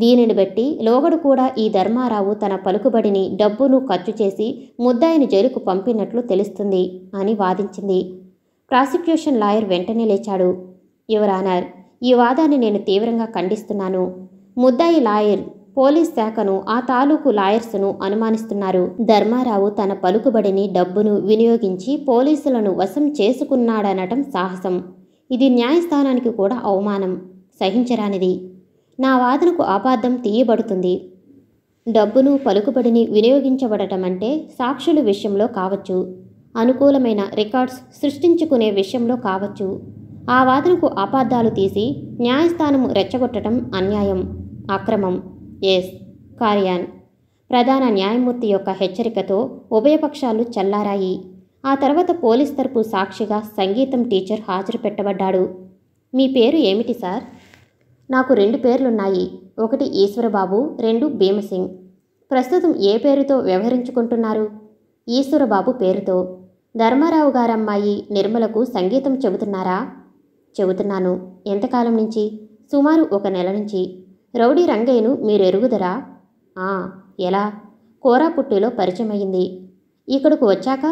Speaker 1: దీనిని బట్టి లోగడు కూడా ఈ ధర్మారావు తన పలుకుబడిని డబ్బును ఖర్చు చేసి ముద్దాయిని జైలుకు పంపినట్లు తెలుస్తుంది అని వాదించింది ప్రాసిక్యూషన్ లాయర్ వెంటనే లేచాడు యువరానర్ ఈ వాదాన్ని నేను తీవ్రంగా ఖండిస్తున్నాను ముద్దాయి లాయర్ పోలీస్ శాఖను ఆ తాలూకు లాయర్స్ను అనుమానిస్తున్నారు ధర్మారావు తన పలుకుబడిని డబ్బును వినియోగించి పోలీసులను వశం చేసుకున్నాడనటం సాహసం ఇది న్యాయస్థానానికి కూడా అవమానం సహించరానిది నా వాదనకు ఆపార్థం తీయబడుతుంది డబ్బును పలుకుబడిని వినియోగించబడటం అంటే సాక్షుల విషయంలో కావచ్చు అనుకూలమైన రికార్డ్స్ సృష్టించుకునే విషయంలో కావచ్చు ఆ వాదనకు ఆపార్థాలు తీసి న్యాయస్థానము రెచ్చగొట్టడం అన్యాయం అక్రమం ఎస్ కార్యాన్ ప్రధాన న్యాయమూర్తి యొక్క హెచ్చరికతో ఉభయపక్షాలు చల్లారాయి ఆ తర్వాత పోలీస్ తరపు సాక్షిగా సంగీతం టీచర్ హాజరు పెట్టబడ్డాడు మీ పేరు ఏమిటి సార్ నాకు రెండు పేర్లున్నాయి ఒకటి ఈశ్వరబాబు రెండు భీమసింగ్ ప్రస్తుతం ఏ పేరుతో వ్యవహరించుకుంటున్నారు ఈశ్వరబాబు పేరుతో ధర్మారావు గారమ్మాయి నిర్మలకు సంగీతం చెబుతున్నారా చెబుతున్నాను ఎంతకాలం నుంచి సుమారు ఒక నెల నుంచి రౌడీ రంగయ్యను మీరెరుగుదరా ఆ ఎలా కోరాపుట్టిలో పరిచయమైంది ఇక్కడకు వచ్చాక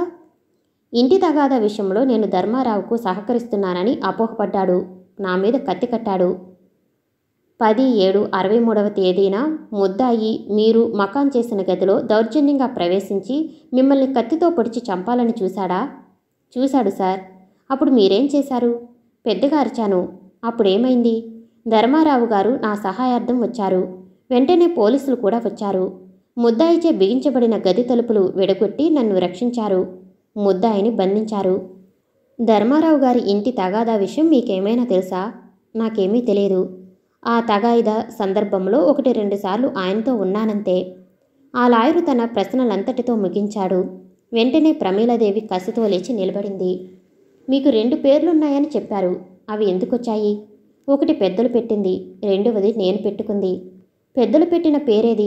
Speaker 1: ఇంటి తగాదా విషయంలో నేను ధర్మారావుకు సహకరిస్తున్నానని అపోహపడ్డాడు నా మీద కత్తి కట్టాడు పది ఏడు అరవై మూడవ తేదీన ముద్దాయి మీరు మకాన్ చేసిన గదిలో దౌర్జన్యంగా ప్రవేశించి మిమ్మల్ని కత్తితో పొడిచి చంపాలని చూశాడా చూశాడు సార్ అప్పుడు మీరేం చేశారు పెద్దగా అరిచాను అప్పుడేమైంది ధర్మారావు గారు నా సహాయార్థం వచ్చారు వెంటనే పోలీసులు కూడా వచ్చారు ముద్దాయిచే బిగించబడిన గది తలుపులు విడగొట్టి నన్ను రక్షించారు ముద్దాయిని బంధించారు ధర్మారావు గారి ఇంటి తగాదా విషయం మీకేమైనా తెలుసా నాకేమీ తెలియదు ఆ తగాయిదా సందర్భంలో ఒకటి రెండు సార్లు ఆయనతో ఉన్నానంతే ఆ లాయరు తన ప్రశ్నలంతటితో ముగించాడు వెంటనే ప్రమీలాదేవి కసితో లేచి నిలబడింది మీకు రెండు పేర్లున్నాయని చెప్పారు అవి ఎందుకొచ్చాయి ఒకటి పెద్దలు పెట్టింది రెండవది నేను పెట్టుకుంది పెద్దలు పెట్టిన పేరేది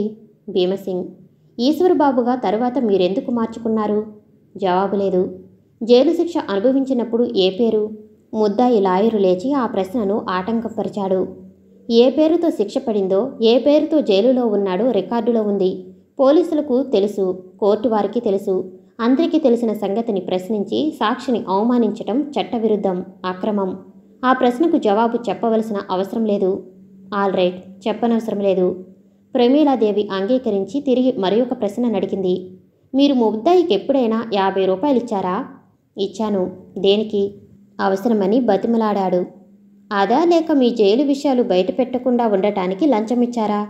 Speaker 1: భీమసింగ్ ఈశ్వరబాబుగా తర్వాత మీరెందుకు మార్చుకున్నారు జవాబు లేదు జైలు శిక్ష అనుభవించినప్పుడు ఏ పేరు ముద్దాయి లాయరు లేచి ఆ ప్రశ్నను ఆటంకపరిచాడు ఏ పేరుతో శిక్ష పడిందో ఏ పేరుతో జైలులో ఉన్నాడో రికార్డులో ఉంది పోలీసులకు తెలుసు కోర్టు వారికి తెలుసు అందరికీ తెలిసిన సంగతిని ప్రశ్నించి సాక్షిని అవమానించటం చట్టవిరుద్ధం అక్రమం ఆ ప్రశ్నకు జవాబు చెప్పవలసిన అవసరం లేదు ఆల్ రైట్ చెప్పనవసరం లేదు ప్రమీలాదేవి అంగీకరించి తిరిగి మరి ఒక ప్రశ్న నడిగింది మీరు ముద్దాయికి ఎప్పుడైనా యాభై రూపాయలు ఇచ్చారా ఇచ్చాను దేనికి అవసరమని బతిమలాడాడు అదా లేక మీ జైలు విషయాలు బయట పెట్టకుండా ఉండటానికి లంచం ఇచ్చారా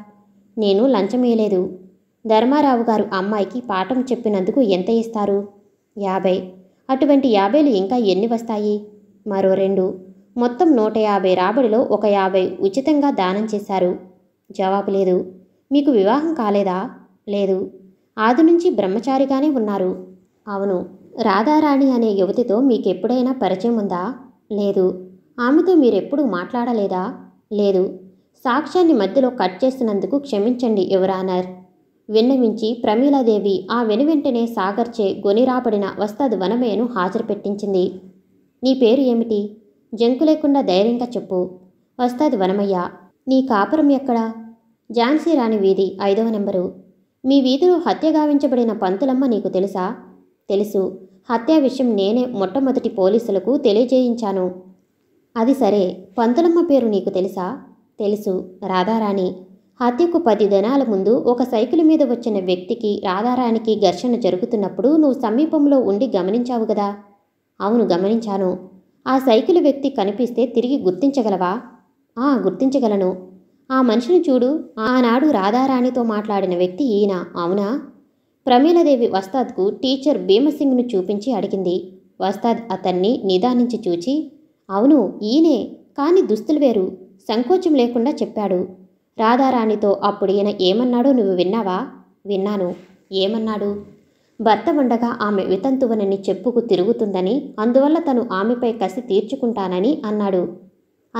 Speaker 1: నేను లంచమేయలేదు ధర్మారావు గారు అమ్మాయికి పాఠం చెప్పినందుకు ఎంత ఇస్తారు యాభై అటువంటి యాభైలు ఇంకా ఎన్ని వస్తాయి మరో రెండు మొత్తం నూట యాభై రాబడిలో ఒక యాభై ఉచితంగా దానం చేశారు జవాబు లేదు మీకు వివాహం కాలేదా లేదు ఆది నుంచి బ్రహ్మచారిగానే ఉన్నారు అవును రాధారాణి అనే యువతితో మీకు ఎప్పుడైనా పరిచయం ఉందా లేదు ఆమెతో మీరెప్పుడు మాట్లాడలేదా లేదు సాక్ష్యాన్ని మధ్యలో కట్ చేసినందుకు క్షమించండి యువరానర్ విన్నవించి ప్రమీలాదేవి ఆ వెనువెంటనే సాగర్చే గొనిరాబడిన వస్తద్ వనమేను హాజరుపెట్టించింది నీ పేరు ఏమిటి జంకు లేకుండా ధైర్యంగా చెప్పు వస్తాది వనమయ్య నీ కాపురం ఎక్కడా ఝాన్సీ రాణి వీధి ఐదవ నెంబరు మీ వీధిలో హత్య గావించబడిన పంతులమ్మ నీకు తెలుసా తెలుసు హత్యా విషయం నేనే మొట్టమొదటి పోలీసులకు తెలియజేయించాను అది సరే పంతులమ్మ పేరు నీకు తెలుసా తెలుసు రాధారాణి హత్యకు పది దినాల ముందు ఒక సైకిల్ మీద వచ్చిన వ్యక్తికి రాధారాణికి ఘర్షణ జరుగుతున్నప్పుడు నువ్వు సమీపంలో ఉండి గమనించావు కదా అవును గమనించాను ఆ సైకిల్ వ్యక్తి కనిపిస్తే తిరిగి గుర్తించగలవా ఆ గుర్తించగలను ఆ మనిషిని చూడు ఆనాడు రాధారాణితో మాట్లాడిన వ్యక్తి ఈయన అవునా ప్రమీలదేవి వస్తాద్కు టీచర్ భీమసింగ్ను చూపించి అడిగింది వస్తాద్ అతన్ని నిదానించి చూచి అవును ఈయనే కానీ దుస్తులు వేరు సంకోచం లేకుండా చెప్పాడు రాధారాణితో అప్పుడు ఈయన ఏమన్నాడో నువ్వు విన్నావా విన్నాను ఏమన్నాడు భర్త ఉండగా ఆమె వితంతువునని చెప్పుకు తిరుగుతుందని అందువల్ల తను ఆమెపై కసి తీర్చుకుంటానని అన్నాడు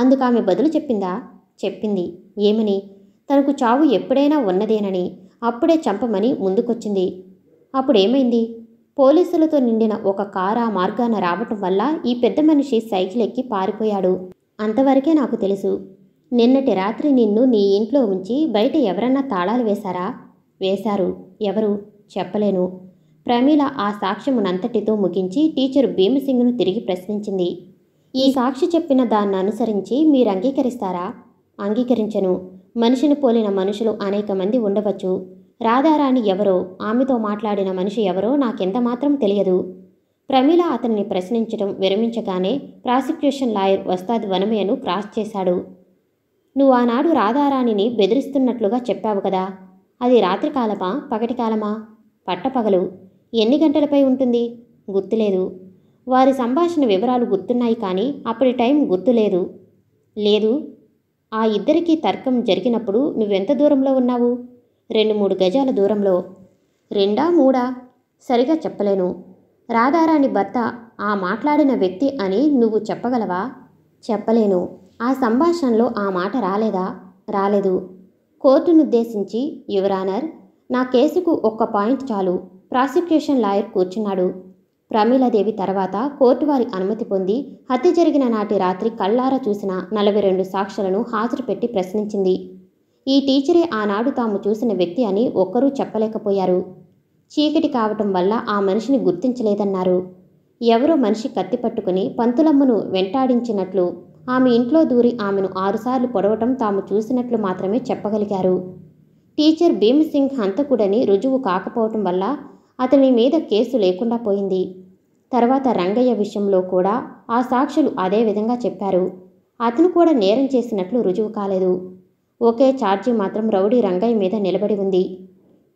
Speaker 1: అందుకు ఆమె బదులు చెప్పిందా చెప్పింది ఏమని తనకు చావు ఎప్పుడైనా ఉన్నదేనని అప్పుడే చంపమని ముందుకొచ్చింది అప్పుడేమైంది పోలీసులతో నిండిన ఒక కారు ఆ మార్గాన రావటం వల్ల ఈ పెద్ద మనిషి సైకిల్ ఎక్కి పారిపోయాడు అంతవరకే నాకు తెలుసు నిన్నటి రాత్రి నిన్ను నీ ఇంట్లో ఉంచి బయట ఎవరన్నా తాళాలు వేశారా వేశారు ఎవరు చెప్పలేను ప్రమీల ఆ సాక్ష్యమునంతటితో ముగించి టీచరు భీమసింగ్ను తిరిగి ప్రశ్నించింది ఈ సాక్షి చెప్పిన దాన్ని అనుసరించి మీరు అంగీకరిస్తారా అంగీకరించను మనిషిని పోలిన మనుషులు అనేక మంది ఉండవచ్చు రాధారాణి ఎవరో ఆమెతో మాట్లాడిన మనిషి ఎవరో నాకెంత మాత్రం తెలియదు ప్రమీల అతన్ని ప్రశ్నించడం విరమించగానే ప్రాసిక్యూషన్ లాయర్ వస్తాద్ వనమయ్యను క్రాస్ చేశాడు నువ్వు ఆనాడు రాధారాణిని బెదిరిస్తున్నట్లుగా చెప్పావు కదా అది రాత్రికాలమా పగటికాలమా పట్టపగలు ఎన్ని గంటలపై ఉంటుంది గుర్తులేదు వారి సంభాషణ వివరాలు గుర్తున్నాయి కానీ అప్పటి టైం గుర్తులేదు లేదు ఆ ఇద్దరికీ తర్కం జరిగినప్పుడు నువ్వెంత దూరంలో ఉన్నావు రెండు మూడు గజాల దూరంలో రెండా మూడా సరిగా చెప్పలేను రాధారాణి భర్త ఆ మాట్లాడిన వ్యక్తి అని నువ్వు చెప్పగలవా చెప్పలేను ఆ సంభాషణలో ఆ మాట రాలేదా రాలేదు కోర్టునుద్దేశించి యువరానర్ నా కేసుకు ఒక్క పాయింట్ చాలు ప్రాసిక్యూషన్ లాయర్ కూర్చున్నాడు ప్రమీలాదేవి తర్వాత కోర్టు వారి అనుమతి పొంది హత్య జరిగిన నాటి రాత్రి కళ్ళారా చూసిన నలభై రెండు సాక్షులను హాజరుపెట్టి ప్రశ్నించింది ఈ టీచరే ఆనాడు తాము చూసిన వ్యక్తి అని ఒక్కరూ చెప్పలేకపోయారు చీకటి కావటం వల్ల ఆ మనిషిని గుర్తించలేదన్నారు ఎవరో మనిషి కత్తి పట్టుకుని పంతులమ్మను వెంటాడించినట్లు ఆమె ఇంట్లో దూరి ఆమెను ఆరుసార్లు పొడవటం తాము చూసినట్లు మాత్రమే చెప్పగలిగారు టీచర్ భీమసింగ్ హంతకుడని రుజువు కాకపోవటం వల్ల అతని మీద కేసు లేకుండా పోయింది తర్వాత రంగయ్య విషయంలో కూడా ఆ సాక్షులు అదే విధంగా చెప్పారు అతను కూడా నేరం చేసినట్లు రుజువు కాలేదు ఒకే ఛార్జీ మాత్రం రౌడీ రంగయ్య మీద నిలబడి ఉంది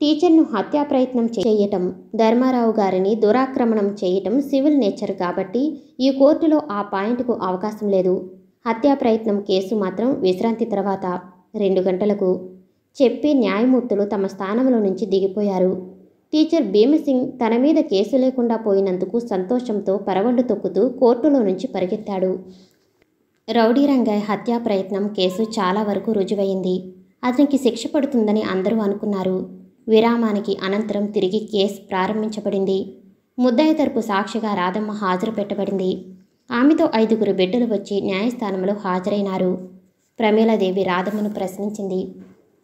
Speaker 1: టీచర్ను హత్యా ప్రయత్నం చేయటం ధర్మారావు గారిని దురాక్రమణం చేయటం సివిల్ నేచర్ కాబట్టి ఈ కోర్టులో ఆ పాయింట్కు అవకాశం లేదు హత్యా ప్రయత్నం కేసు మాత్రం విశ్రాంతి తర్వాత రెండు గంటలకు చెప్పి న్యాయమూర్తులు తమ స్థానంలో నుంచి దిగిపోయారు టీచర్ భీమసింగ్ తన మీద కేసు లేకుండా పోయినందుకు సంతోషంతో పరవళ్లు తొక్కుతూ కోర్టులో నుంచి పరిగెత్తాడు రౌడీ రంగాయ్ హత్యా ప్రయత్నం కేసు చాలా వరకు రుజువైంది అతనికి శిక్ష పడుతుందని అందరూ అనుకున్నారు విరామానికి అనంతరం తిరిగి కేసు ప్రారంభించబడింది ముద్దయ్య తరపు సాక్షిగా రాధమ్మ హాజరు పెట్టబడింది ఆమెతో ఐదుగురు బిడ్డలు వచ్చి న్యాయస్థానంలో హాజరైనారు ప్రమీలాదేవి రాధమ్మను ప్రశ్నించింది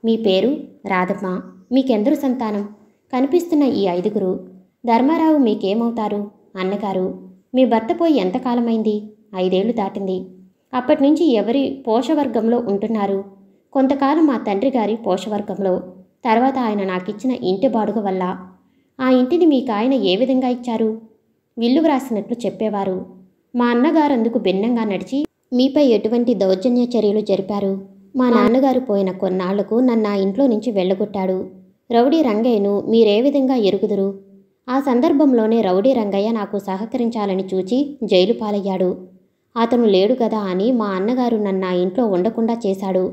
Speaker 1: మీ పేరు రాధమ్మ మీకెందరు సంతానం కనిపిస్తున్న ఈ ఐదుగురు ధర్మారావు మీకేమవుతారు అన్నగారు మీ భర్త పోయి ఎంతకాలమైంది ఐదేళ్లు దాటింది అప్పటి నుంచి ఎవరి పోషవర్గంలో ఉంటున్నారు కొంతకాలం మా తండ్రి గారి పోషవర్గంలో తర్వాత ఆయన నాకిచ్చిన ఇంటి బాడుగ వల్ల ఆ ఇంటిని మీకు ఆయన ఏ విధంగా ఇచ్చారు విల్లు వ్రాసినట్లు చెప్పేవారు మా అన్నగారు అందుకు భిన్నంగా నడిచి మీపై ఎటువంటి దౌర్జన్య చర్యలు జరిపారు
Speaker 2: మా నాన్నగారు
Speaker 1: పోయిన కొన్నాళ్లకు నన్ను ఆ ఇంట్లో నుంచి వెళ్ళగొట్టాడు రౌడీ రంగయ్యను మీరే విధంగా ఎరుగుదురు ఆ సందర్భంలోనే రౌడీ రంగయ్య నాకు సహకరించాలని చూచి జైలు పాలయ్యాడు అతను లేడు కదా అని మా అన్నగారు నన్ను నా ఇంట్లో ఉండకుండా చేశాడు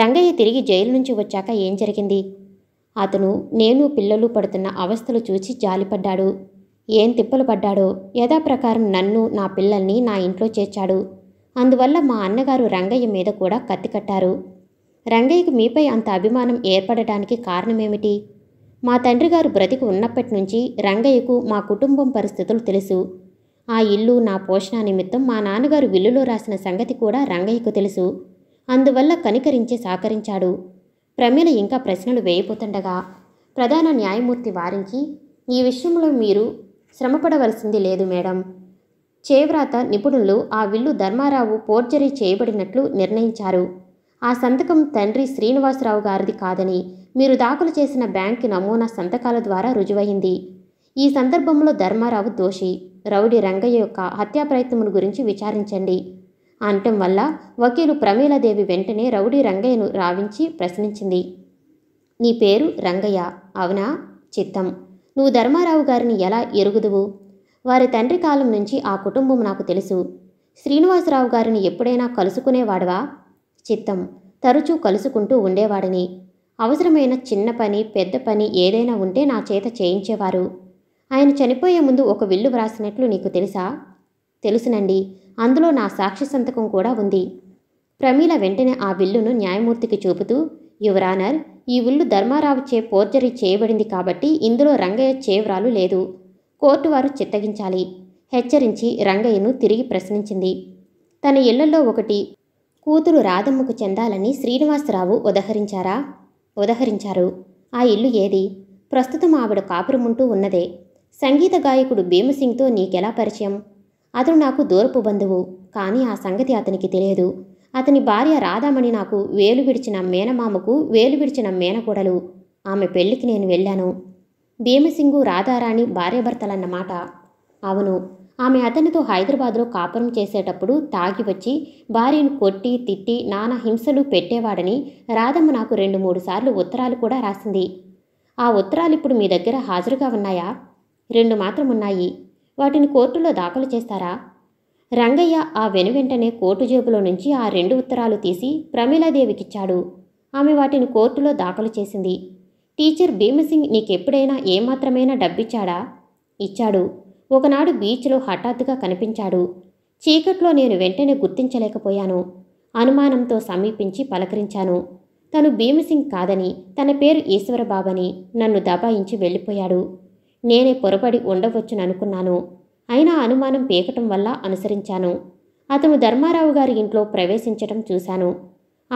Speaker 1: రంగయ్య తిరిగి జైలు నుంచి వచ్చాక ఏం జరిగింది అతను నేను పిల్లలు పడుతున్న అవస్థలు చూచి జాలిపడ్డాడు ఏం తిప్పలు పడ్డాడో యథాప్రకారం నన్ను నా పిల్లల్ని నా ఇంట్లో చేర్చాడు అందువల్ల మా అన్నగారు రంగయ్య మీద కూడా కత్తి కట్టారు రంగయ్యకు మీపై అంత అభిమానం ఏర్పడటానికి కారణమేమిటి మా తండ్రి గారు బ్రతికి ఉన్నప్పటి నుంచి రంగయ్యకు మా కుటుంబం పరిస్థితులు తెలుసు ఆ ఇల్లు నా పోషణ నిమిత్తం మా నాన్నగారు విల్లులో రాసిన సంగతి కూడా రంగయ్యకు తెలుసు అందువల్ల కనికరించి సహకరించాడు ప్రమీల ఇంకా ప్రశ్నలు వేయబోతుండగా ప్రధాన న్యాయమూర్తి వారించి ఈ విషయంలో మీరు శ్రమపడవలసింది లేదు మేడం చేవ్రాత నిపుణులు ఆ విల్లు ధర్మారావు పోర్జరీ చేయబడినట్లు నిర్ణయించారు ఆ సంతకం తండ్రి శ్రీనివాసరావు గారిది కాదని మీరు దాఖలు చేసిన బ్యాంక్ నమూనా సంతకాల ద్వారా రుజువైంది ఈ సందర్భంలో ధర్మారావు దోషి రౌడి రంగయ్య యొక్క హత్యా ప్రయత్నముల గురించి విచారించండి అనటం వల్ల వకీలు ప్రమీలాదేవి వెంటనే రౌడీ రంగయ్యను రావించి ప్రశ్నించింది నీ పేరు రంగయ్య అవునా చిత్తం నువ్వు ధర్మారావు గారిని ఎలా ఎరుగుదువు వారి తండ్రి కాలం నుంచి ఆ కుటుంబం నాకు తెలుసు శ్రీనివాసరావు గారిని ఎప్పుడైనా కలుసుకునేవాడవా చిత్తం తరచూ కలుసుకుంటూ ఉండేవాడిని అవసరమైన చిన్న పని పెద్ద పని ఏదైనా ఉంటే నా చేత చేయించేవారు ఆయన చనిపోయే ముందు ఒక విల్లు వ్రాసినట్లు నీకు తెలుసా తెలుసునండి అందులో నా సాక్షి సంతకం కూడా ఉంది ప్రమీల వెంటనే ఆ బిల్లును న్యాయమూర్తికి చూపుతూ యువరానర్ ఈ విల్లు ధర్మారావు చే పోర్జరీ చేయబడింది కాబట్టి ఇందులో రంగయ్య చేవ్రాలు లేదు కోర్టు వారు చిత్తగించాలి హెచ్చరించి రంగయ్యను తిరిగి ప్రశ్నించింది తన ఇళ్లలో ఒకటి కూతురు రాధమ్మకు చెందాలని శ్రీనివాసరావు ఉదహరించారా ఉదహరించారు ఆ ఇల్లు ఏది ప్రస్తుతం ఆవిడ కాపురముంటూ ఉన్నదే సంగీత గాయకుడు భీమసింగ్తో నీకెలా పరిచయం అతను నాకు దూరపు బంధువు కానీ ఆ సంగతి అతనికి తెలియదు అతని భార్య రాధామణి నాకు వేలు విడిచిన మేనమామకు వేలు విడిచిన మేనకోడలు ఆమె పెళ్లికి నేను వెళ్ళాను భీమసింగు రాధారాణి భార్యభర్తలన్నమాట అవును ఆమె అతనితో హైదరాబాద్లో కాపురం చేసేటప్పుడు తాగి వచ్చి భార్యను కొట్టి తిట్టి నానా హింసలు పెట్టేవాడని రాధమ్మ నాకు రెండు మూడు సార్లు ఉత్తరాలు కూడా రాసింది ఆ ఉత్తరాలు ఇప్పుడు మీ దగ్గర హాజరుగా ఉన్నాయా రెండు మాత్రం ఉన్నాయి వాటిని కోర్టులో దాఖలు చేస్తారా రంగయ్య ఆ వెంటనే కోర్టు జేబులో నుంచి ఆ రెండు ఉత్తరాలు తీసి ప్రమీలాదేవికిచ్చాడు ఆమె వాటిని కోర్టులో దాఖలు చేసింది టీచర్ భీమసింగ్ నీకెప్పుడైనా ఏమాత్రమైనా డబ్బిచ్చాడా ఇచ్చాడు ఒకనాడు బీచ్లో హఠాత్తుగా కనిపించాడు చీకట్లో నేను వెంటనే గుర్తించలేకపోయాను అనుమానంతో సమీపించి పలకరించాను తను భీమసింగ్ కాదని తన పేరు ఈశ్వరబాబని నన్ను దబాయించి వెళ్ళిపోయాడు నేనే పొరపడి ఉండవచ్చుననుకున్నాను అయినా అనుమానం పీకటం వల్ల అనుసరించాను అతను ధర్మారావు గారి ఇంట్లో ప్రవేశించటం చూశాను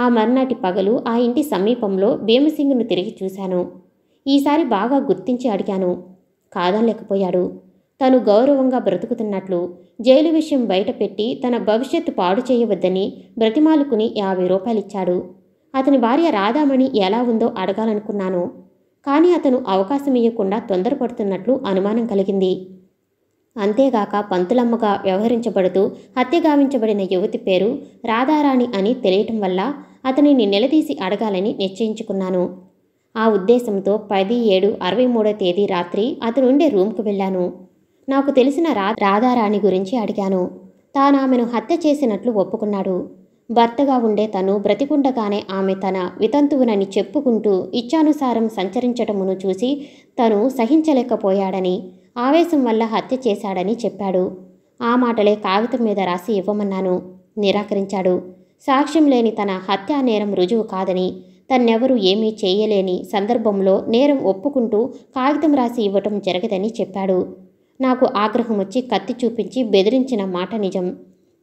Speaker 1: ఆ మర్నాటి పగలు ఆ ఇంటి సమీపంలో భీమసింగ్ను తిరిగి చూశాను ఈసారి బాగా గుర్తించి అడిగాను కాదనలేకపోయాడు తను గౌరవంగా బ్రతుకుతున్నట్లు జైలు విషయం బయటపెట్టి తన భవిష్యత్తు పాడు చేయవద్దని బ్రతిమాలుకుని యాభై రూపాయలిచ్చాడు అతని భార్య రాధామణి ఎలా ఉందో అడగాలనుకున్నాను కానీ అతను అవకాశం ఇవ్వకుండా తొందరపడుతున్నట్లు అనుమానం కలిగింది అంతేగాక పంతులమ్మగా వ్యవహరించబడుతూ హత్యగావించబడిన యువతి పేరు రాధారాణి అని తెలియటం వల్ల అతనిని నిలదీసి అడగాలని నిశ్చయించుకున్నాను ఆ ఉద్దేశంతో పది ఏడు అరవై మూడో తేదీ రాత్రి అతనుండే రూమ్కు వెళ్ళాను నాకు తెలిసిన రా రాధారాణి గురించి అడిగాను తాను ఆమెను హత్య చేసినట్లు ఒప్పుకున్నాడు భర్తగా ఉండే తను బ్రతికుండగానే ఆమె తన వితంతువునని చెప్పుకుంటూ ఇచ్చానుసారం సంచరించటమును చూసి తను సహించలేకపోయాడని ఆవేశం వల్ల హత్య చేశాడని చెప్పాడు ఆ మాటలే కాగితం మీద రాసి ఇవ్వమన్నాను నిరాకరించాడు సాక్ష్యం లేని తన హత్యా నేరం రుజువు కాదని తన్నెవరూ ఏమీ చేయలేని సందర్భంలో నేరం ఒప్పుకుంటూ కాగితం రాసి ఇవ్వటం జరగదని చెప్పాడు నాకు ఆగ్రహం వచ్చి కత్తి చూపించి బెదిరించిన మాట నిజం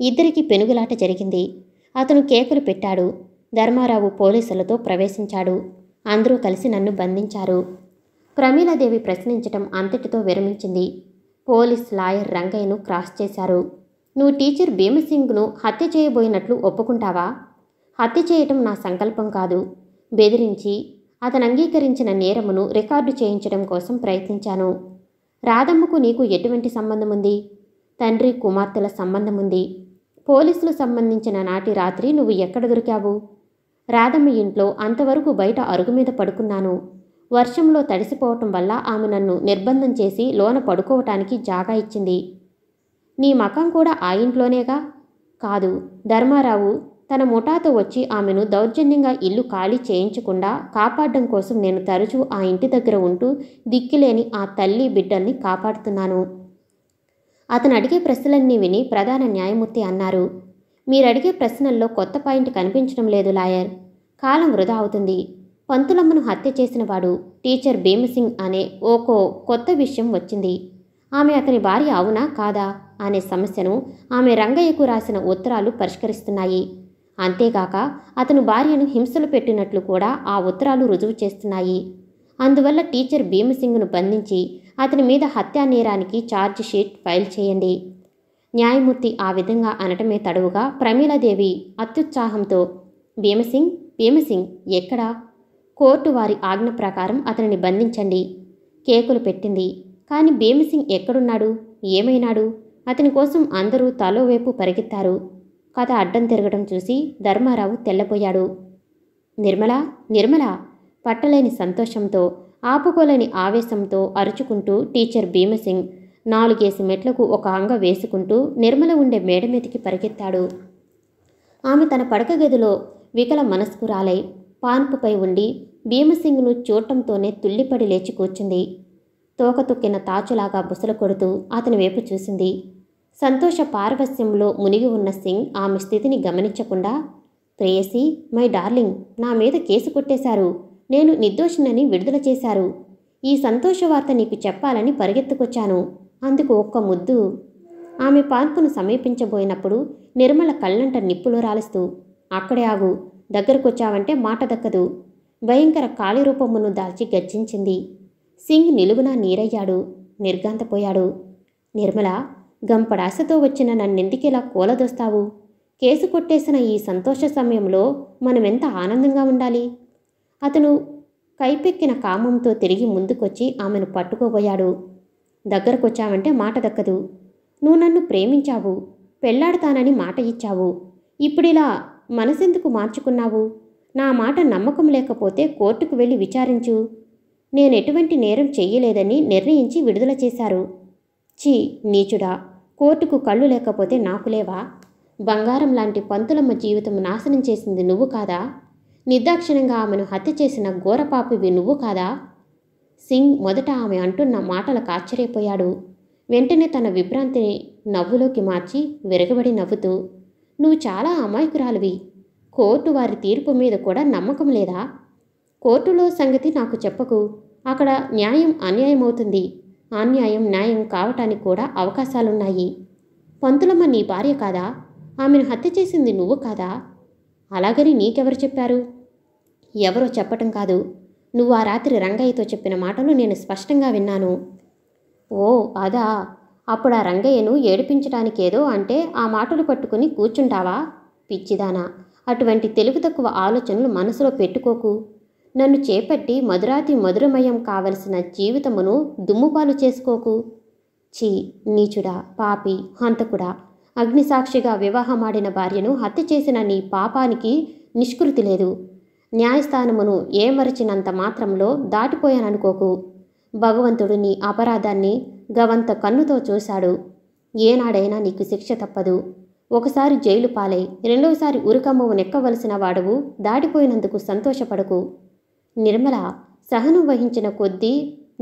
Speaker 1: ఇద్దరికి పెనుగులాట జరిగింది అతను కేకులు పెట్టాడు ధర్మారావు పోలీసులతో ప్రవేశించాడు అందరూ కలిసి నన్ను బంధించారు ప్రమీలాదేవి ప్రశ్నించటం అంతటితో విరమించింది పోలీస్ లాయర్ రంగయ్యను క్రాస్ చేశారు నువ్వు టీచర్ భీమసింగ్ను హత్య చేయబోయినట్లు ఒప్పుకుంటావా హత్య చేయటం నా సంకల్పం కాదు బెదిరించి అతను అంగీకరించిన నేరమును రికార్డు చేయించడం కోసం ప్రయత్నించాను రాధమ్మకు నీకు ఎటువంటి సంబంధం ఉంది తండ్రి కుమార్తెల సంబంధం ఉంది పోలీసులు సంబంధించిన నాటి రాత్రి నువ్వు ఎక్కడ దొరికావు రాధమ్మ ఇంట్లో అంతవరకు బయట అరుగు మీద పడుకున్నాను వర్షంలో తడిసిపోవటం వల్ల ఆమె నన్ను నిర్బంధం చేసి లోన పడుకోవటానికి జాగా ఇచ్చింది నీ మకం కూడా ఆ ఇంట్లోనేగా కాదు ధర్మారావు తన ముఠాతో వచ్చి ఆమెను దౌర్జన్యంగా ఇల్లు ఖాళీ చేయించకుండా కాపాడడం కోసం నేను తరచూ ఆ ఇంటి దగ్గర ఉంటూ దిక్కిలేని ఆ తల్లి బిడ్డల్ని కాపాడుతున్నాను అతను అడిగే ప్రశ్నలన్నీ విని ప్రధాన న్యాయమూర్తి అన్నారు మీరు అడిగే ప్రశ్నల్లో కొత్త పాయింట్ కనిపించడం లేదు లాయర్ కాలం వృధా అవుతుంది పంతులమ్మను హత్య చేసిన వాడు టీచర్ భీమసింగ్ అనే ఓకో కొత్త విషయం వచ్చింది ఆమె అతని భార్య అవునా కాదా అనే సమస్యను ఆమె రంగయ్యకు రాసిన ఉత్తరాలు పరిష్కరిస్తున్నాయి అంతేగాక అతను భార్యను హింసలు పెట్టినట్లు కూడా ఆ ఉత్తరాలు రుజువు చేస్తున్నాయి అందువల్ల టీచర్ భీమసింగ్ను బంధించి అతని మీద హత్యా నేరానికి ఛార్జ్ షీట్ ఫైల్ చేయండి న్యాయమూర్తి ఆ విధంగా అనటమే తడవుగా ప్రమీలాదేవి అత్యుత్సాహంతో భీమసింగ్ భీమసింగ్ ఎక్కడా కోర్టు వారి ఆజ్ఞ ప్రకారం అతనిని బంధించండి కేకులు పెట్టింది కానీ భీమసింగ్ ఎక్కడున్నాడు ఏమైనాడు అతని కోసం అందరూ తలో వైపు పరిగెత్తారు కథ అడ్డం తిరగడం చూసి ధర్మారావు తెల్లపోయాడు నిర్మల నిర్మల పట్టలేని సంతోషంతో ఆపుకోలేని ఆవేశంతో అరుచుకుంటూ టీచర్ భీమసింగ్ నాలుగేసి మెట్లకు ఒక అంగ వేసుకుంటూ నిర్మల ఉండే మేడ మీదకి పరిగెత్తాడు ఆమె తన పడక గదిలో వికల మనస్కురాలై పాన్పుపై ఉండి భీమసింగ్ను చూడటంతోనే తుల్లిపడి లేచి కూర్చుంది తోక తాచులాగా బుసలు కొడుతూ అతని వైపు చూసింది సంతోష పారవస్యంలో మునిగి ఉన్న సింగ్ ఆమె స్థితిని గమనించకుండా ప్రేయసి మై డార్లింగ్ నా మీద కేసు కొట్టేశారు నేను నిర్దోషినని విడుదల చేశారు ఈ సంతోష వార్త నీకు చెప్పాలని పరిగెత్తుకొచ్చాను అందుకు ఒక్క ముద్దు ఆమె పార్కును సమీపించబోయినప్పుడు నిర్మల కళ్ళంట నిప్పులు రాలుస్తూ అక్కడే ఆగు దగ్గరకొచ్చావంటే మాట దక్కదు భయంకర రూపమును దాల్చి గర్జించింది సింగ్ నిలుగునా నీరయ్యాడు నిర్గాంతపోయాడు నిర్మల గంపడాశతో వచ్చిన నన్నింటికి ఇలా కూలదొస్తావు కేసు కొట్టేసిన ఈ సంతోష సమయంలో మనమెంత ఆనందంగా ఉండాలి అతను కైపెక్కిన కామంతో తిరిగి ముందుకొచ్చి ఆమెను పట్టుకోబోయాడు దగ్గరకొచ్చావంటే మాట దక్కదు నువ్వు నన్ను ప్రేమించావు పెళ్లాడతానని మాట ఇచ్చావు ఇప్పుడిలా మనసెందుకు మార్చుకున్నావు నా మాట నమ్మకం లేకపోతే కోర్టుకు వెళ్ళి విచారించు నేను ఎటువంటి నేరం చెయ్యలేదని నిర్ణయించి విడుదల చేశారు చీ నీచుడా కోర్టుకు కళ్ళు లేకపోతే నాకు లేవా బంగారం లాంటి పంతులమ్మ జీవితం నాశనం చేసింది నువ్వు కాదా నిర్దాక్షిణంగా ఆమెను హత్య చేసిన ఘోరపాపివి నువ్వు కాదా సింగ్ మొదట ఆమె అంటున్న మాటలకు ఆశ్చర్యపోయాడు వెంటనే తన విభ్రాంతిని నవ్వులోకి మార్చి విరగబడి నవ్వుతూ నువ్వు చాలా అమాయకురాలివి కోర్టు వారి తీర్పు మీద కూడా నమ్మకం లేదా కోర్టులో సంగతి నాకు చెప్పకు అక్కడ న్యాయం అన్యాయం అవుతుంది అన్యాయం న్యాయం కావటానికి కూడా అవకాశాలున్నాయి పంతులమ్మ నీ భార్య కాదా ఆమెను హత్య చేసింది నువ్వు కాదా అలాగని నీకెవరు చెప్పారు ఎవరో చెప్పటం కాదు నువ్వు ఆ రాత్రి రంగయ్యతో చెప్పిన మాటలు నేను స్పష్టంగా విన్నాను ఓ అదా అప్పుడు ఆ రంగయ్యను ఏడిపించడానికేదో అంటే ఆ మాటలు పట్టుకుని కూర్చుంటావా పిచ్చిదానా అటువంటి తెలివి తక్కువ ఆలోచనలు మనసులో పెట్టుకోకు నన్ను చేపట్టి మధురాతి మధురమయం కావలసిన జీవితమును దుమ్ముపాలు చేసుకోకు చీ నీచుడా పాపి హంతకుడా అగ్నిసాక్షిగా వివాహమాడిన భార్యను హత్య చేసిన నీ పాపానికి నిష్కృతి లేదు న్యాయస్థానమును ఏమరిచినంత మాత్రంలో దాటిపోయాననుకోకు భగవంతుడు నీ అపరాధాన్ని గవంత కన్నుతో చూశాడు ఏనాడైనా నీకు శిక్ష తప్పదు ఒకసారి జైలు పాలై రెండోసారి ఉరికమ్మవు నెక్కవలసిన వాడవు దాటిపోయినందుకు సంతోషపడకు నిర్మల సహనం వహించిన కొద్దీ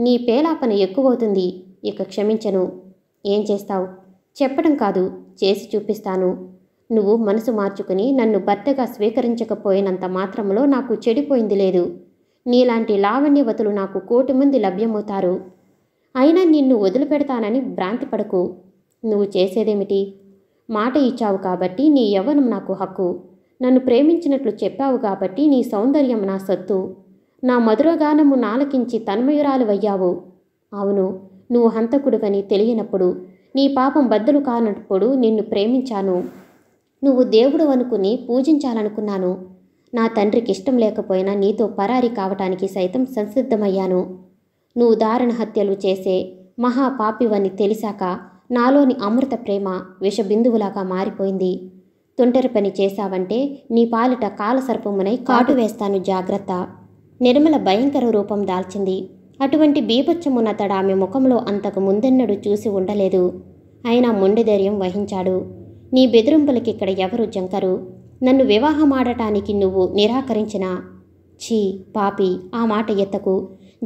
Speaker 1: నీ పేలాపన ఎక్కువవుతుంది ఇక క్షమించను ఏం చేస్తావు చెప్పడం కాదు చేసి చూపిస్తాను నువ్వు మనసు మార్చుకుని నన్ను భర్తగా స్వీకరించకపోయినంత మాత్రంలో నాకు చెడిపోయింది లేదు నీలాంటి లావణ్యవతులు నాకు కోటి మంది లభ్యమవుతారు అయినా నిన్ను వదిలిపెడతానని భ్రాంతి పడకు నువ్వు చేసేదేమిటి మాట ఇచ్చావు కాబట్టి నీ యవ్వనం నాకు హక్కు నన్ను ప్రేమించినట్లు చెప్పావు కాబట్టి నీ సౌందర్యం నా సత్తు నా మధురగానము నాలకించి వయ్యావు అవును నువ్వు హంతకుడువని తెలియనప్పుడు నీ పాపం బద్దలు కానప్పుడు నిన్ను ప్రేమించాను నువ్వు దేవుడు అనుకుని పూజించాలనుకున్నాను నా తండ్రికి ఇష్టం లేకపోయినా నీతో పరారి కావటానికి సైతం సంసిద్ధమయ్యాను నువ్వు దారుణ హత్యలు చేసే మహాపాపివని తెలిసాక నాలోని అమృత ప్రేమ విషబిందువులాగా మారిపోయింది తొంటరి పని చేశావంటే నీ పాలిట కాలసర్పమునై కాటు వేస్తాను జాగ్రత్త నిర్మల భయంకర రూపం దాల్చింది అటువంటి బీభత్సమున్నతడు ఆమె ముఖంలో అంతకు ముందెన్నడు చూసి ఉండలేదు అయినా ధైర్యం వహించాడు నీ బెదిరింపులకి ఇక్కడ ఎవరు జంకరు నన్ను వివాహమాడటానికి నువ్వు నిరాకరించిన ఛీ పాపి ఆ మాట ఎత్తకు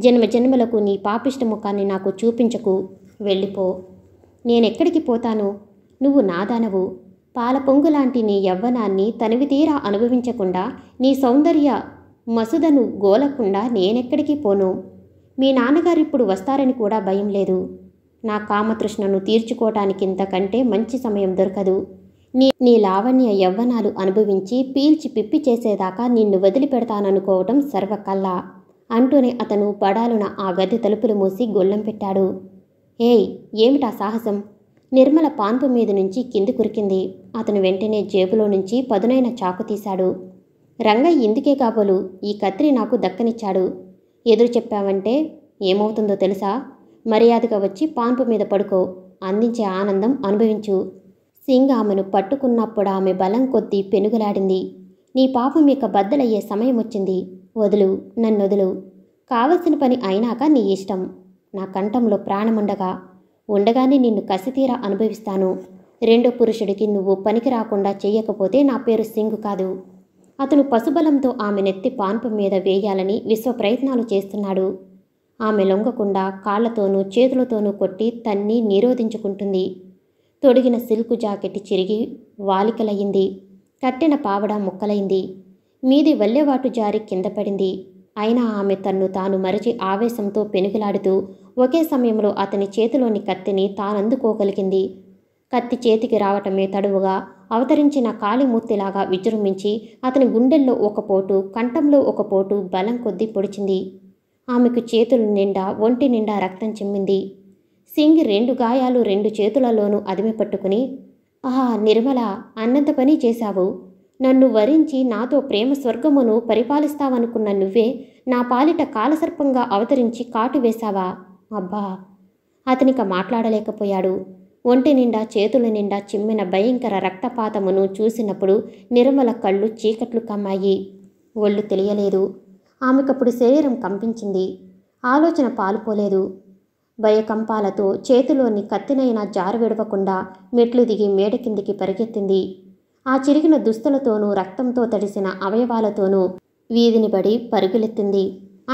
Speaker 1: జన్మ జన్మలకు నీ పాపిష్ట ముఖాన్ని నాకు చూపించకు వెళ్ళిపో నేనెక్కడికి పోతాను నువ్వు నాదానవు పాల లాంటి నీ యవ్వనాన్ని తీరా అనుభవించకుండా నీ సౌందర్య మసుదను గోలకుండా నేనెక్కడికి పోను మీ నాన్నగారు ఇప్పుడు వస్తారని కూడా భయం లేదు నా కామతృష్ణను తీర్చుకోవటానికింతకంటే మంచి సమయం దొరకదు నీ నీ లావణ్య యవ్వనాలు అనుభవించి పీల్చి పిప్పి చేసేదాకా నిన్ను వదిలిపెడతాననుకోవటం సర్వకల్లా అంటూనే అతను పడాలున ఆ గది తలుపులు మూసి గొళ్ళెం పెట్టాడు ఏయ్ ఏమిటా సాహసం నిర్మల పాన్పు మీద నుంచి కింది కురికింది అతను వెంటనే జేబులో నుంచి పదునైన చాకు తీశాడు రంగయ్య ఇందుకే కాబోలు ఈ కత్రి నాకు దక్కనిచ్చాడు ఎదురు చెప్పావంటే ఏమవుతుందో తెలుసా మర్యాదగా వచ్చి పాన్పు మీద పడుకో అందించే ఆనందం అనుభవించు సింగ్ ఆమెను పట్టుకున్నప్పుడు ఆమె బలం కొద్దీ పెనుగులాడింది నీ పాపం యొక్క బద్దలయ్యే సమయం వచ్చింది వదులు నన్ను వదులు కావలసిన పని అయినాక నీ ఇష్టం నా కంఠంలో ప్రాణముండగా ఉండగానే నిన్ను కసితీరా అనుభవిస్తాను రెండో పురుషుడికి నువ్వు పనికి రాకుండా చేయకపోతే నా పేరు సింగు కాదు అతను పశుబలంతో ఆమె నెత్తి పాన్పు మీద వేయాలని విశ్వ ప్రయత్నాలు చేస్తున్నాడు ఆమె లొంగకుండా కాళ్లతోనూ చేతులతోనూ కొట్టి తన్ని నిరోధించుకుంటుంది తొడిగిన సిల్క్ జాకెట్ చిరిగి వాలికలయ్యింది కట్టెన పావడ ముక్కలైంది మీది వల్లెవాటు జారి కింద పడింది అయినా ఆమె తన్ను తాను మరిచి ఆవేశంతో పెనుగులాడుతూ ఒకే సమయంలో అతని చేతిలోని కత్తిని తానందుకోగలిగింది కత్తి చేతికి రావటమే తడువుగా అవతరించిన కాళీమూర్తిలాగా విజృంభించి అతని గుండెల్లో ఒక పోటు కంఠంలో ఒక పోటు బలం కొద్దీ పొడిచింది ఆమెకు చేతులు నిండా ఒంటి నిండా రక్తం చిమ్మింది సింగ్ రెండు గాయాలు రెండు చేతులలోనూ అదిమి పట్టుకుని ఆహా నిర్మల అన్నంత పని చేశావు నన్ను వరించి నాతో ప్రేమ స్వర్గమును పరిపాలిస్తావనుకున్న నువ్వే నా పాలిట కాలసర్పంగా అవతరించి కాటు వేశావా అబ్బా అతనిక మాట్లాడలేకపోయాడు ఒంటి నిండా చేతుల నిండా చిమ్మిన భయంకర రక్తపాతమును చూసినప్పుడు నిర్మల కళ్ళు చీకట్లు కమ్మాయి ఒళ్ళు తెలియలేదు ఆమెకప్పుడు శరీరం కంపించింది ఆలోచన పాలుపోలేదు భయకంపాలతో చేతిలోని కత్తినైనా జారు విడవకుండా మెట్లు దిగి మేడ కిందికి పరిగెత్తింది ఆ చిరిగిన దుస్తులతోనూ రక్తంతో తడిసిన అవయవాలతోనూ వీధిని పడి పరుగులెత్తింది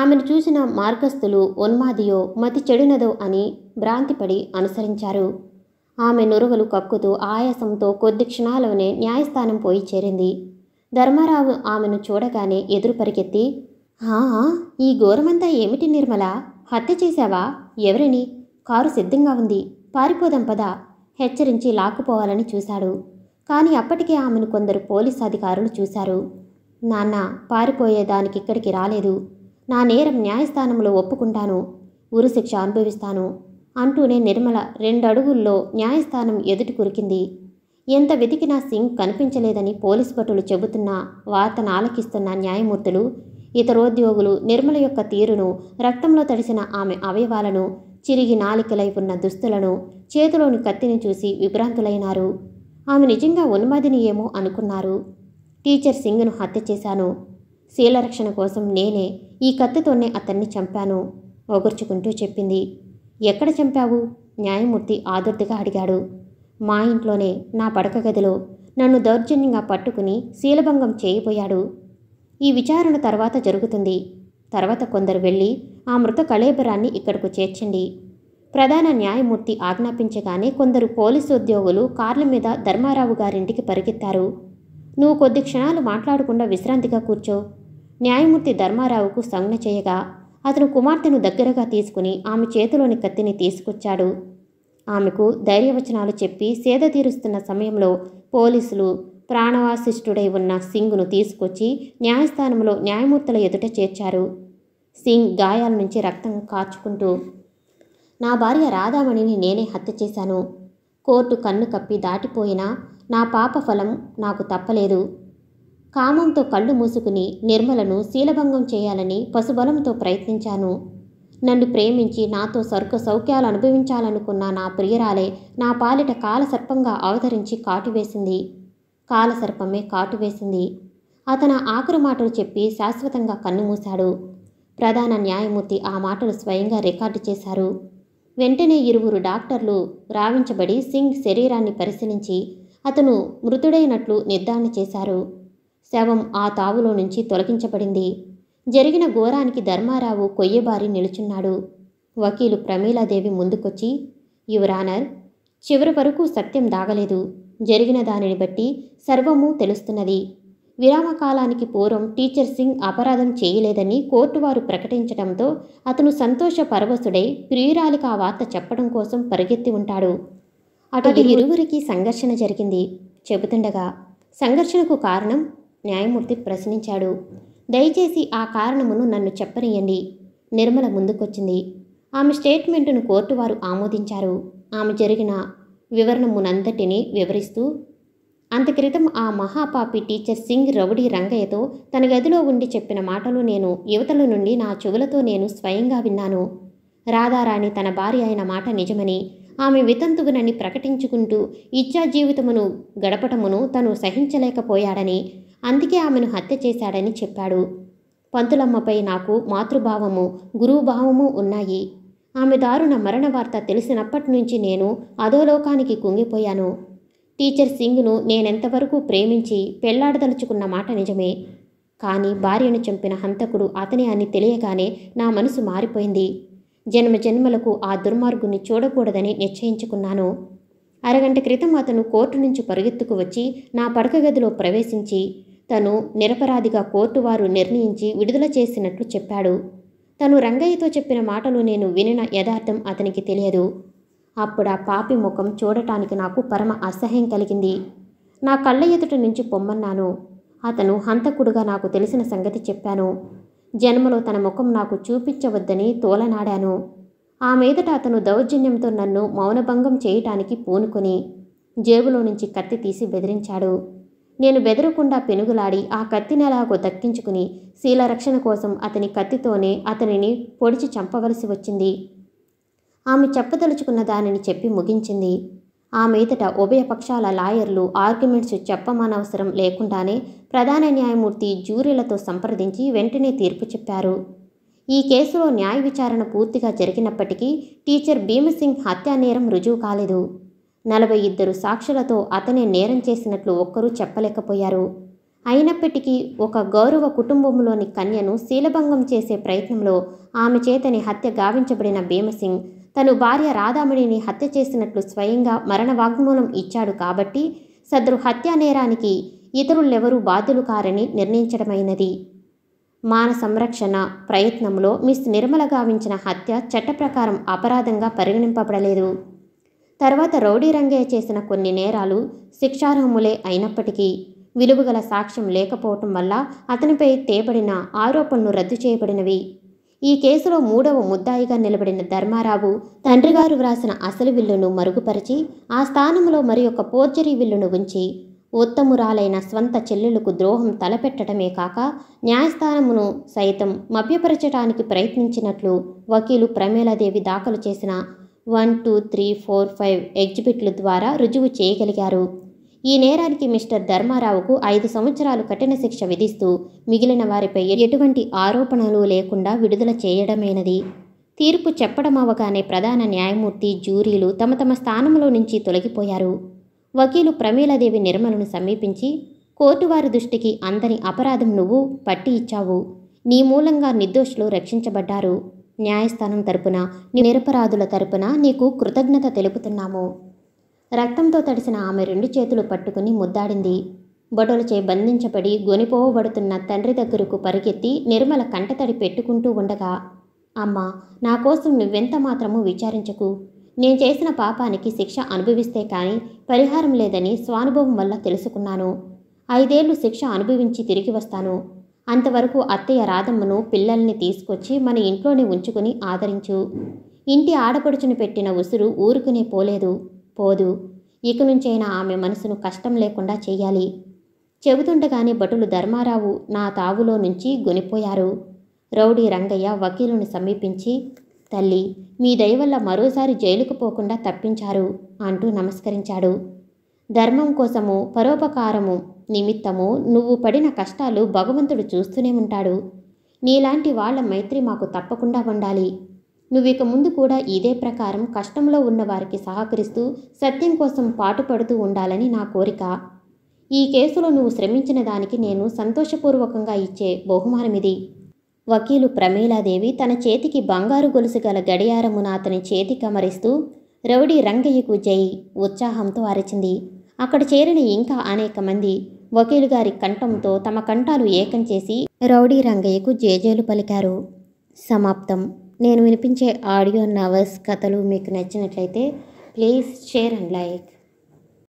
Speaker 1: ఆమెను చూసిన మార్గస్థులు ఉన్మాదియో మతి చెడినదో అని భ్రాంతిపడి అనుసరించారు ఆమె నురుగులు కక్కుతూ ఆయాసంతో కొద్ది క్షణాల్లోనే న్యాయస్థానం పోయి చేరింది ధర్మారావు ఆమెను చూడగానే ఎదురు పరిగెత్తి ఈ ఘోరమంతా ఏమిటి నిర్మల హత్య చేశావా ఎవరిని కారు సిద్ధంగా ఉంది పారిపోదాం పద హెచ్చరించి లాక్కుపోవాలని చూశాడు కానీ అప్పటికే ఆమెను కొందరు పోలీసు అధికారులు చూశారు నాన్న పారిపోయేదానికి ఇక్కడికి రాలేదు నా నేరం న్యాయస్థానంలో ఒప్పుకుంటాను ఉరుశిక్ష అనుభవిస్తాను అంటూనే నిర్మల రెండు అడుగుల్లో న్యాయస్థానం ఎదుటి కురికింది ఎంత వెతికినా సింగ్ కనిపించలేదని పోలీస్ భటులు చెబుతున్నా వార్తను ఆలకిస్తున్న న్యాయమూర్తులు ఇతరోద్యోగులు నిర్మల యొక్క తీరును రక్తంలో తడిసిన ఆమె అవయవాలను చిరిగి నాలికలై ఉన్న దుస్తులను చేతిలోని కత్తిని చూసి విభ్రాంతులైనారు ఆమె నిజంగా ఉన్మాదిని ఏమో అనుకున్నారు టీచర్ సింగ్ను హత్య చేశాను శీలరక్షణ కోసం నేనే ఈ కత్తితోనే అతన్ని చంపాను ఒగుర్చుకుంటూ చెప్పింది ఎక్కడ చంపావు న్యాయమూర్తి ఆదుర్తిగా అడిగాడు మా ఇంట్లోనే నా పడక గదిలో నన్ను దౌర్జన్యంగా పట్టుకుని శీలభంగం చేయబోయాడు ఈ విచారణ తర్వాత జరుగుతుంది తర్వాత కొందరు వెళ్ళి ఆ మృత కళేబరాన్ని ఇక్కడకు చేర్చండి ప్రధాన న్యాయమూర్తి ఆజ్ఞాపించగానే కొందరు పోలీసు ఉద్యోగులు కార్ల మీద ధర్మారావు గారింటికి పరిగెత్తారు నువ్వు కొద్ది క్షణాలు మాట్లాడకుండా విశ్రాంతిగా కూర్చో న్యాయమూర్తి ధర్మారావుకు సంజ్ఞ చేయగా అతను కుమార్తెను దగ్గరగా తీసుకుని ఆమె చేతిలోని కత్తిని తీసుకొచ్చాడు ఆమెకు ధైర్యవచనాలు చెప్పి సేద తీరుస్తున్న సమయంలో పోలీసులు ప్రాణవాసిష్ఠుడై ఉన్న సింగ్ను తీసుకొచ్చి న్యాయస్థానంలో న్యాయమూర్తుల ఎదుట చేర్చారు సింగ్ గాయాల నుంచి రక్తం కాచుకుంటూ నా భార్య రాధామణిని నేనే హత్య చేశాను కోర్టు కన్ను కప్పి దాటిపోయినా నా పాప ఫలం నాకు తప్పలేదు కామంతో కళ్ళు మూసుకుని నిర్మలను శీలభంగం చేయాలని పశుబలంతో ప్రయత్నించాను నన్ను ప్రేమించి నాతో సరుకు సౌఖ్యాలు అనుభవించాలనుకున్న నా ప్రియురాలే నా పాలిట కాలసర్పంగా అవతరించి కాటువేసింది కాలసర్పమే కాటువేసింది అతను ఆఖరు మాటలు చెప్పి శాశ్వతంగా కన్నుమూశాడు ప్రధాన న్యాయమూర్తి ఆ మాటలు స్వయంగా రికార్డు చేశారు వెంటనే ఇరువురు డాక్టర్లు రావించబడి సింగ్ శరీరాన్ని పరిశీలించి అతను మృతుడైనట్లు నిర్ధారణ చేశారు శవం ఆ తావులో నుంచి తొలగించబడింది జరిగిన ఘోరానికి ధర్మారావు కొయ్యబారి నిలుచున్నాడు వకీలు ప్రమీలాదేవి ముందుకొచ్చి యువరానర్ చివరి వరకు సత్యం దాగలేదు జరిగిన దానిని బట్టి సర్వము తెలుస్తున్నది విరామకాలానికి పూర్వం టీచర్ సింగ్ అపరాధం చేయలేదని కోర్టు వారు ప్రకటించడంతో అతను సంతోష పరవశుడై ప్రియురాలికి ఆ వార్త చెప్పడం కోసం పరిగెత్తి ఉంటాడు అటు ఇరువురికి సంఘర్షణ జరిగింది చెబుతుండగా సంఘర్షణకు కారణం న్యాయమూర్తి ప్రశ్నించాడు దయచేసి ఆ కారణమును నన్ను చెప్పనీయండి నిర్మల ముందుకొచ్చింది ఆమె స్టేట్మెంటును కోర్టు వారు ఆమోదించారు ఆమె జరిగిన వివరణమునంతటినీ వివరిస్తూ అంత క్రితం ఆ మహాపాపి టీచర్ సింగ్ రౌడీ రంగయ్యతో తన గదిలో ఉండి చెప్పిన మాటలు నేను యువతల నుండి నా చెవులతో నేను స్వయంగా విన్నాను రాధారాణి తన భార్య అయిన మాట నిజమని ఆమె వితంతువునని ప్రకటించుకుంటూ ఇచ్చా జీవితమును గడపటమును తను సహించలేకపోయాడని అందుకే ఆమెను హత్య చేశాడని చెప్పాడు పంతులమ్మపై నాకు మాతృభావము గురువుభావము ఉన్నాయి ఆమె దారుణ మరణ వార్త తెలిసినప్పటి నుంచి నేను అధోలోకానికి కుంగిపోయాను టీచర్ సింగ్ను నేనెంతవరకు ప్రేమించి పెళ్లాడదలుచుకున్న మాట నిజమే కానీ భార్యను చంపిన హంతకుడు అతనే అని తెలియగానే నా మనసు మారిపోయింది జన్మ జన్మలకు ఆ దుర్మార్గుని చూడకూడదని నిశ్చయించుకున్నాను అరగంట క్రితం అతను కోర్టు నుంచి పరుగెత్తుకు వచ్చి నా పడక గదిలో ప్రవేశించి తను నిరపరాధిగా కోర్టు వారు నిర్ణయించి విడుదల చేసినట్లు చెప్పాడు తను రంగయ్యతో చెప్పిన మాటలు నేను వినిన యథార్థం అతనికి తెలియదు అప్పుడు ఆ పాపి ముఖం చూడటానికి నాకు పరమ అసహ్యం కలిగింది నా కళ్ళ ఎదుట నుంచి పొమ్మన్నాను అతను హంతకుడుగా నాకు తెలిసిన సంగతి చెప్పాను జన్మలో తన ముఖం నాకు చూపించవద్దని తోలనాడాను ఆ మీదట అతను దౌర్జన్యంతో నన్ను మౌనభంగం చేయటానికి పూనుకొని జేబులో నుంచి కత్తి తీసి బెదిరించాడు నేను బెదరకుండా పెనుగులాడి ఆ ఎలాగో దక్కించుకుని శీలరక్షణ కోసం అతని కత్తితోనే అతనిని పొడిచి చంపవలసి వచ్చింది ఆమె చెప్పదలుచుకున్న దానిని చెప్పి ముగించింది ఆ మీదట ఉభయపక్షాల లాయర్లు ఆర్గ్యుమెంట్స్ చెప్పమనవసరం లేకుండానే ప్రధాన న్యాయమూర్తి జ్యూరీలతో సంప్రదించి వెంటనే తీర్పు చెప్పారు ఈ కేసులో న్యాయ విచారణ పూర్తిగా జరిగినప్పటికీ టీచర్ భీమసింగ్ హత్యానేరం రుజువు కాలేదు నలభై ఇద్దరు సాక్షులతో అతనే నేరం చేసినట్లు ఒక్కరూ చెప్పలేకపోయారు అయినప్పటికీ ఒక గౌరవ కుటుంబంలోని కన్యను శీలభంగం చేసే ప్రయత్నంలో ఆమె చేతని హత్య గావించబడిన భీమసింగ్ తను భార్య రాధామణిని హత్య చేసినట్లు స్వయంగా మరణ వాగ్మూలం ఇచ్చాడు కాబట్టి సదరు హత్యా నేరానికి ఇతరులెవరూ బాధ్యులు కారని నిర్ణయించడమైనది మాన సంరక్షణ ప్రయత్నంలో మిస్ నిర్మల గావించిన హత్య చట్ట అపరాధంగా పరిగణింపబడలేదు తర్వాత రౌడీ రంగయ్య చేసిన కొన్ని నేరాలు శిక్షార్హములే అయినప్పటికీ విలువగల సాక్ష్యం లేకపోవటం వల్ల అతనిపై తేబడిన ఆరోపణలు రద్దు చేయబడినవి ఈ కేసులో మూడవ ముద్దాయిగా నిలబడిన ధర్మారావు తండ్రిగారు వ్రాసిన అసలు విల్లును మరుగుపరిచి ఆ స్థానంలో మరి ఒక పోర్జరీ విల్లును ఉంచి ఉత్తమురాలైన స్వంత చెల్లెలకు ద్రోహం తలపెట్టడమే కాక న్యాయస్థానమును సైతం మభ్యపరచడానికి ప్రయత్నించినట్లు వకీలు ప్రమేలాదేవి దాఖలు చేసిన one two three four five ఎగ్జిబిట్ల ద్వారా రుజువు చేయగలిగారు ఈ నేరానికి మిస్టర్ ధర్మారావుకు ఐదు సంవత్సరాలు కఠిన శిక్ష విధిస్తూ మిగిలిన వారిపై ఎటువంటి ఆరోపణలు లేకుండా విడుదల చేయడమైనది తీర్పు చెప్పడం అవగానే ప్రధాన న్యాయమూర్తి జ్యూరీలు తమ తమ స్థానంలో నుంచి తొలగిపోయారు వకీలు ప్రమీలాదేవి నిర్మలను సమీపించి కోర్టు వారి దృష్టికి అందని అపరాధం నువ్వు పట్టి ఇచ్చావు నీ మూలంగా నిర్దోషులు రక్షించబడ్డారు న్యాయస్థానం తరపున నిరపరాధుల తరపున నీకు కృతజ్ఞత తెలుపుతున్నాము రక్తంతో తడిసిన ఆమె రెండు చేతులు పట్టుకుని ముద్దాడింది బొటలచే బంధించబడి గొనిపోవబడుతున్న తండ్రి దగ్గరకు పరిగెత్తి నిర్మల కంటతడి పెట్టుకుంటూ ఉండగా అమ్మ నా కోసం నువ్వెంత మాత్రము విచారించకు నేను చేసిన పాపానికి శిక్ష అనుభవిస్తే కానీ పరిహారం లేదని స్వానుభవం వల్ల తెలుసుకున్నాను ఐదేళ్లు శిక్ష అనుభవించి తిరిగి వస్తాను అంతవరకు అత్తయ్య రాధమ్మను పిల్లల్ని తీసుకొచ్చి మన ఇంట్లోనే ఉంచుకుని ఆదరించు ఇంటి ఆడపడుచుని పెట్టిన ఉసురు ఊరుకునే పోలేదు పోదు ఇక నుంచైనా ఆమె మనసును కష్టం లేకుండా చేయాలి చెబుతుండగానే భటులు ధర్మారావు నా తావులో నుంచి గొనిపోయారు రౌడీ రంగయ్య వకీలుని సమీపించి తల్లి మీ దయవల్ల మరోసారి జైలుకు పోకుండా తప్పించారు అంటూ నమస్కరించాడు ధర్మం కోసము పరోపకారము నిమిత్తము నువ్వు పడిన కష్టాలు భగవంతుడు చూస్తూనే ఉంటాడు నీలాంటి వాళ్ల మైత్రి మాకు తప్పకుండా ఉండాలి నువ్విక ముందు కూడా ఇదే ప్రకారం కష్టంలో ఉన్నవారికి సహకరిస్తూ సత్యం కోసం పాటుపడుతూ ఉండాలని నా కోరిక ఈ కేసులో నువ్వు శ్రమించిన దానికి నేను సంతోషపూర్వకంగా ఇచ్చే బహుమానమిది వకీలు ప్రమీలాదేవి తన చేతికి బంగారు గొలుసు గల గడియారమున అతని చేతి కమరిస్తూ రౌడీ రంగయ్యకు జై ఉత్సాహంతో అరిచింది అక్కడ చేరిన ఇంకా అనేక మంది వకీలు గారి కంఠంతో తమ కంఠాలు ఏకం చేసి రౌడీ రంగయ్యకు జేజేలు పలికారు సమాప్తం నేను వినిపించే ఆడియో నవర్స్ కథలు మీకు నచ్చినట్లయితే ప్లీజ్ షేర్ అండ్ లైక్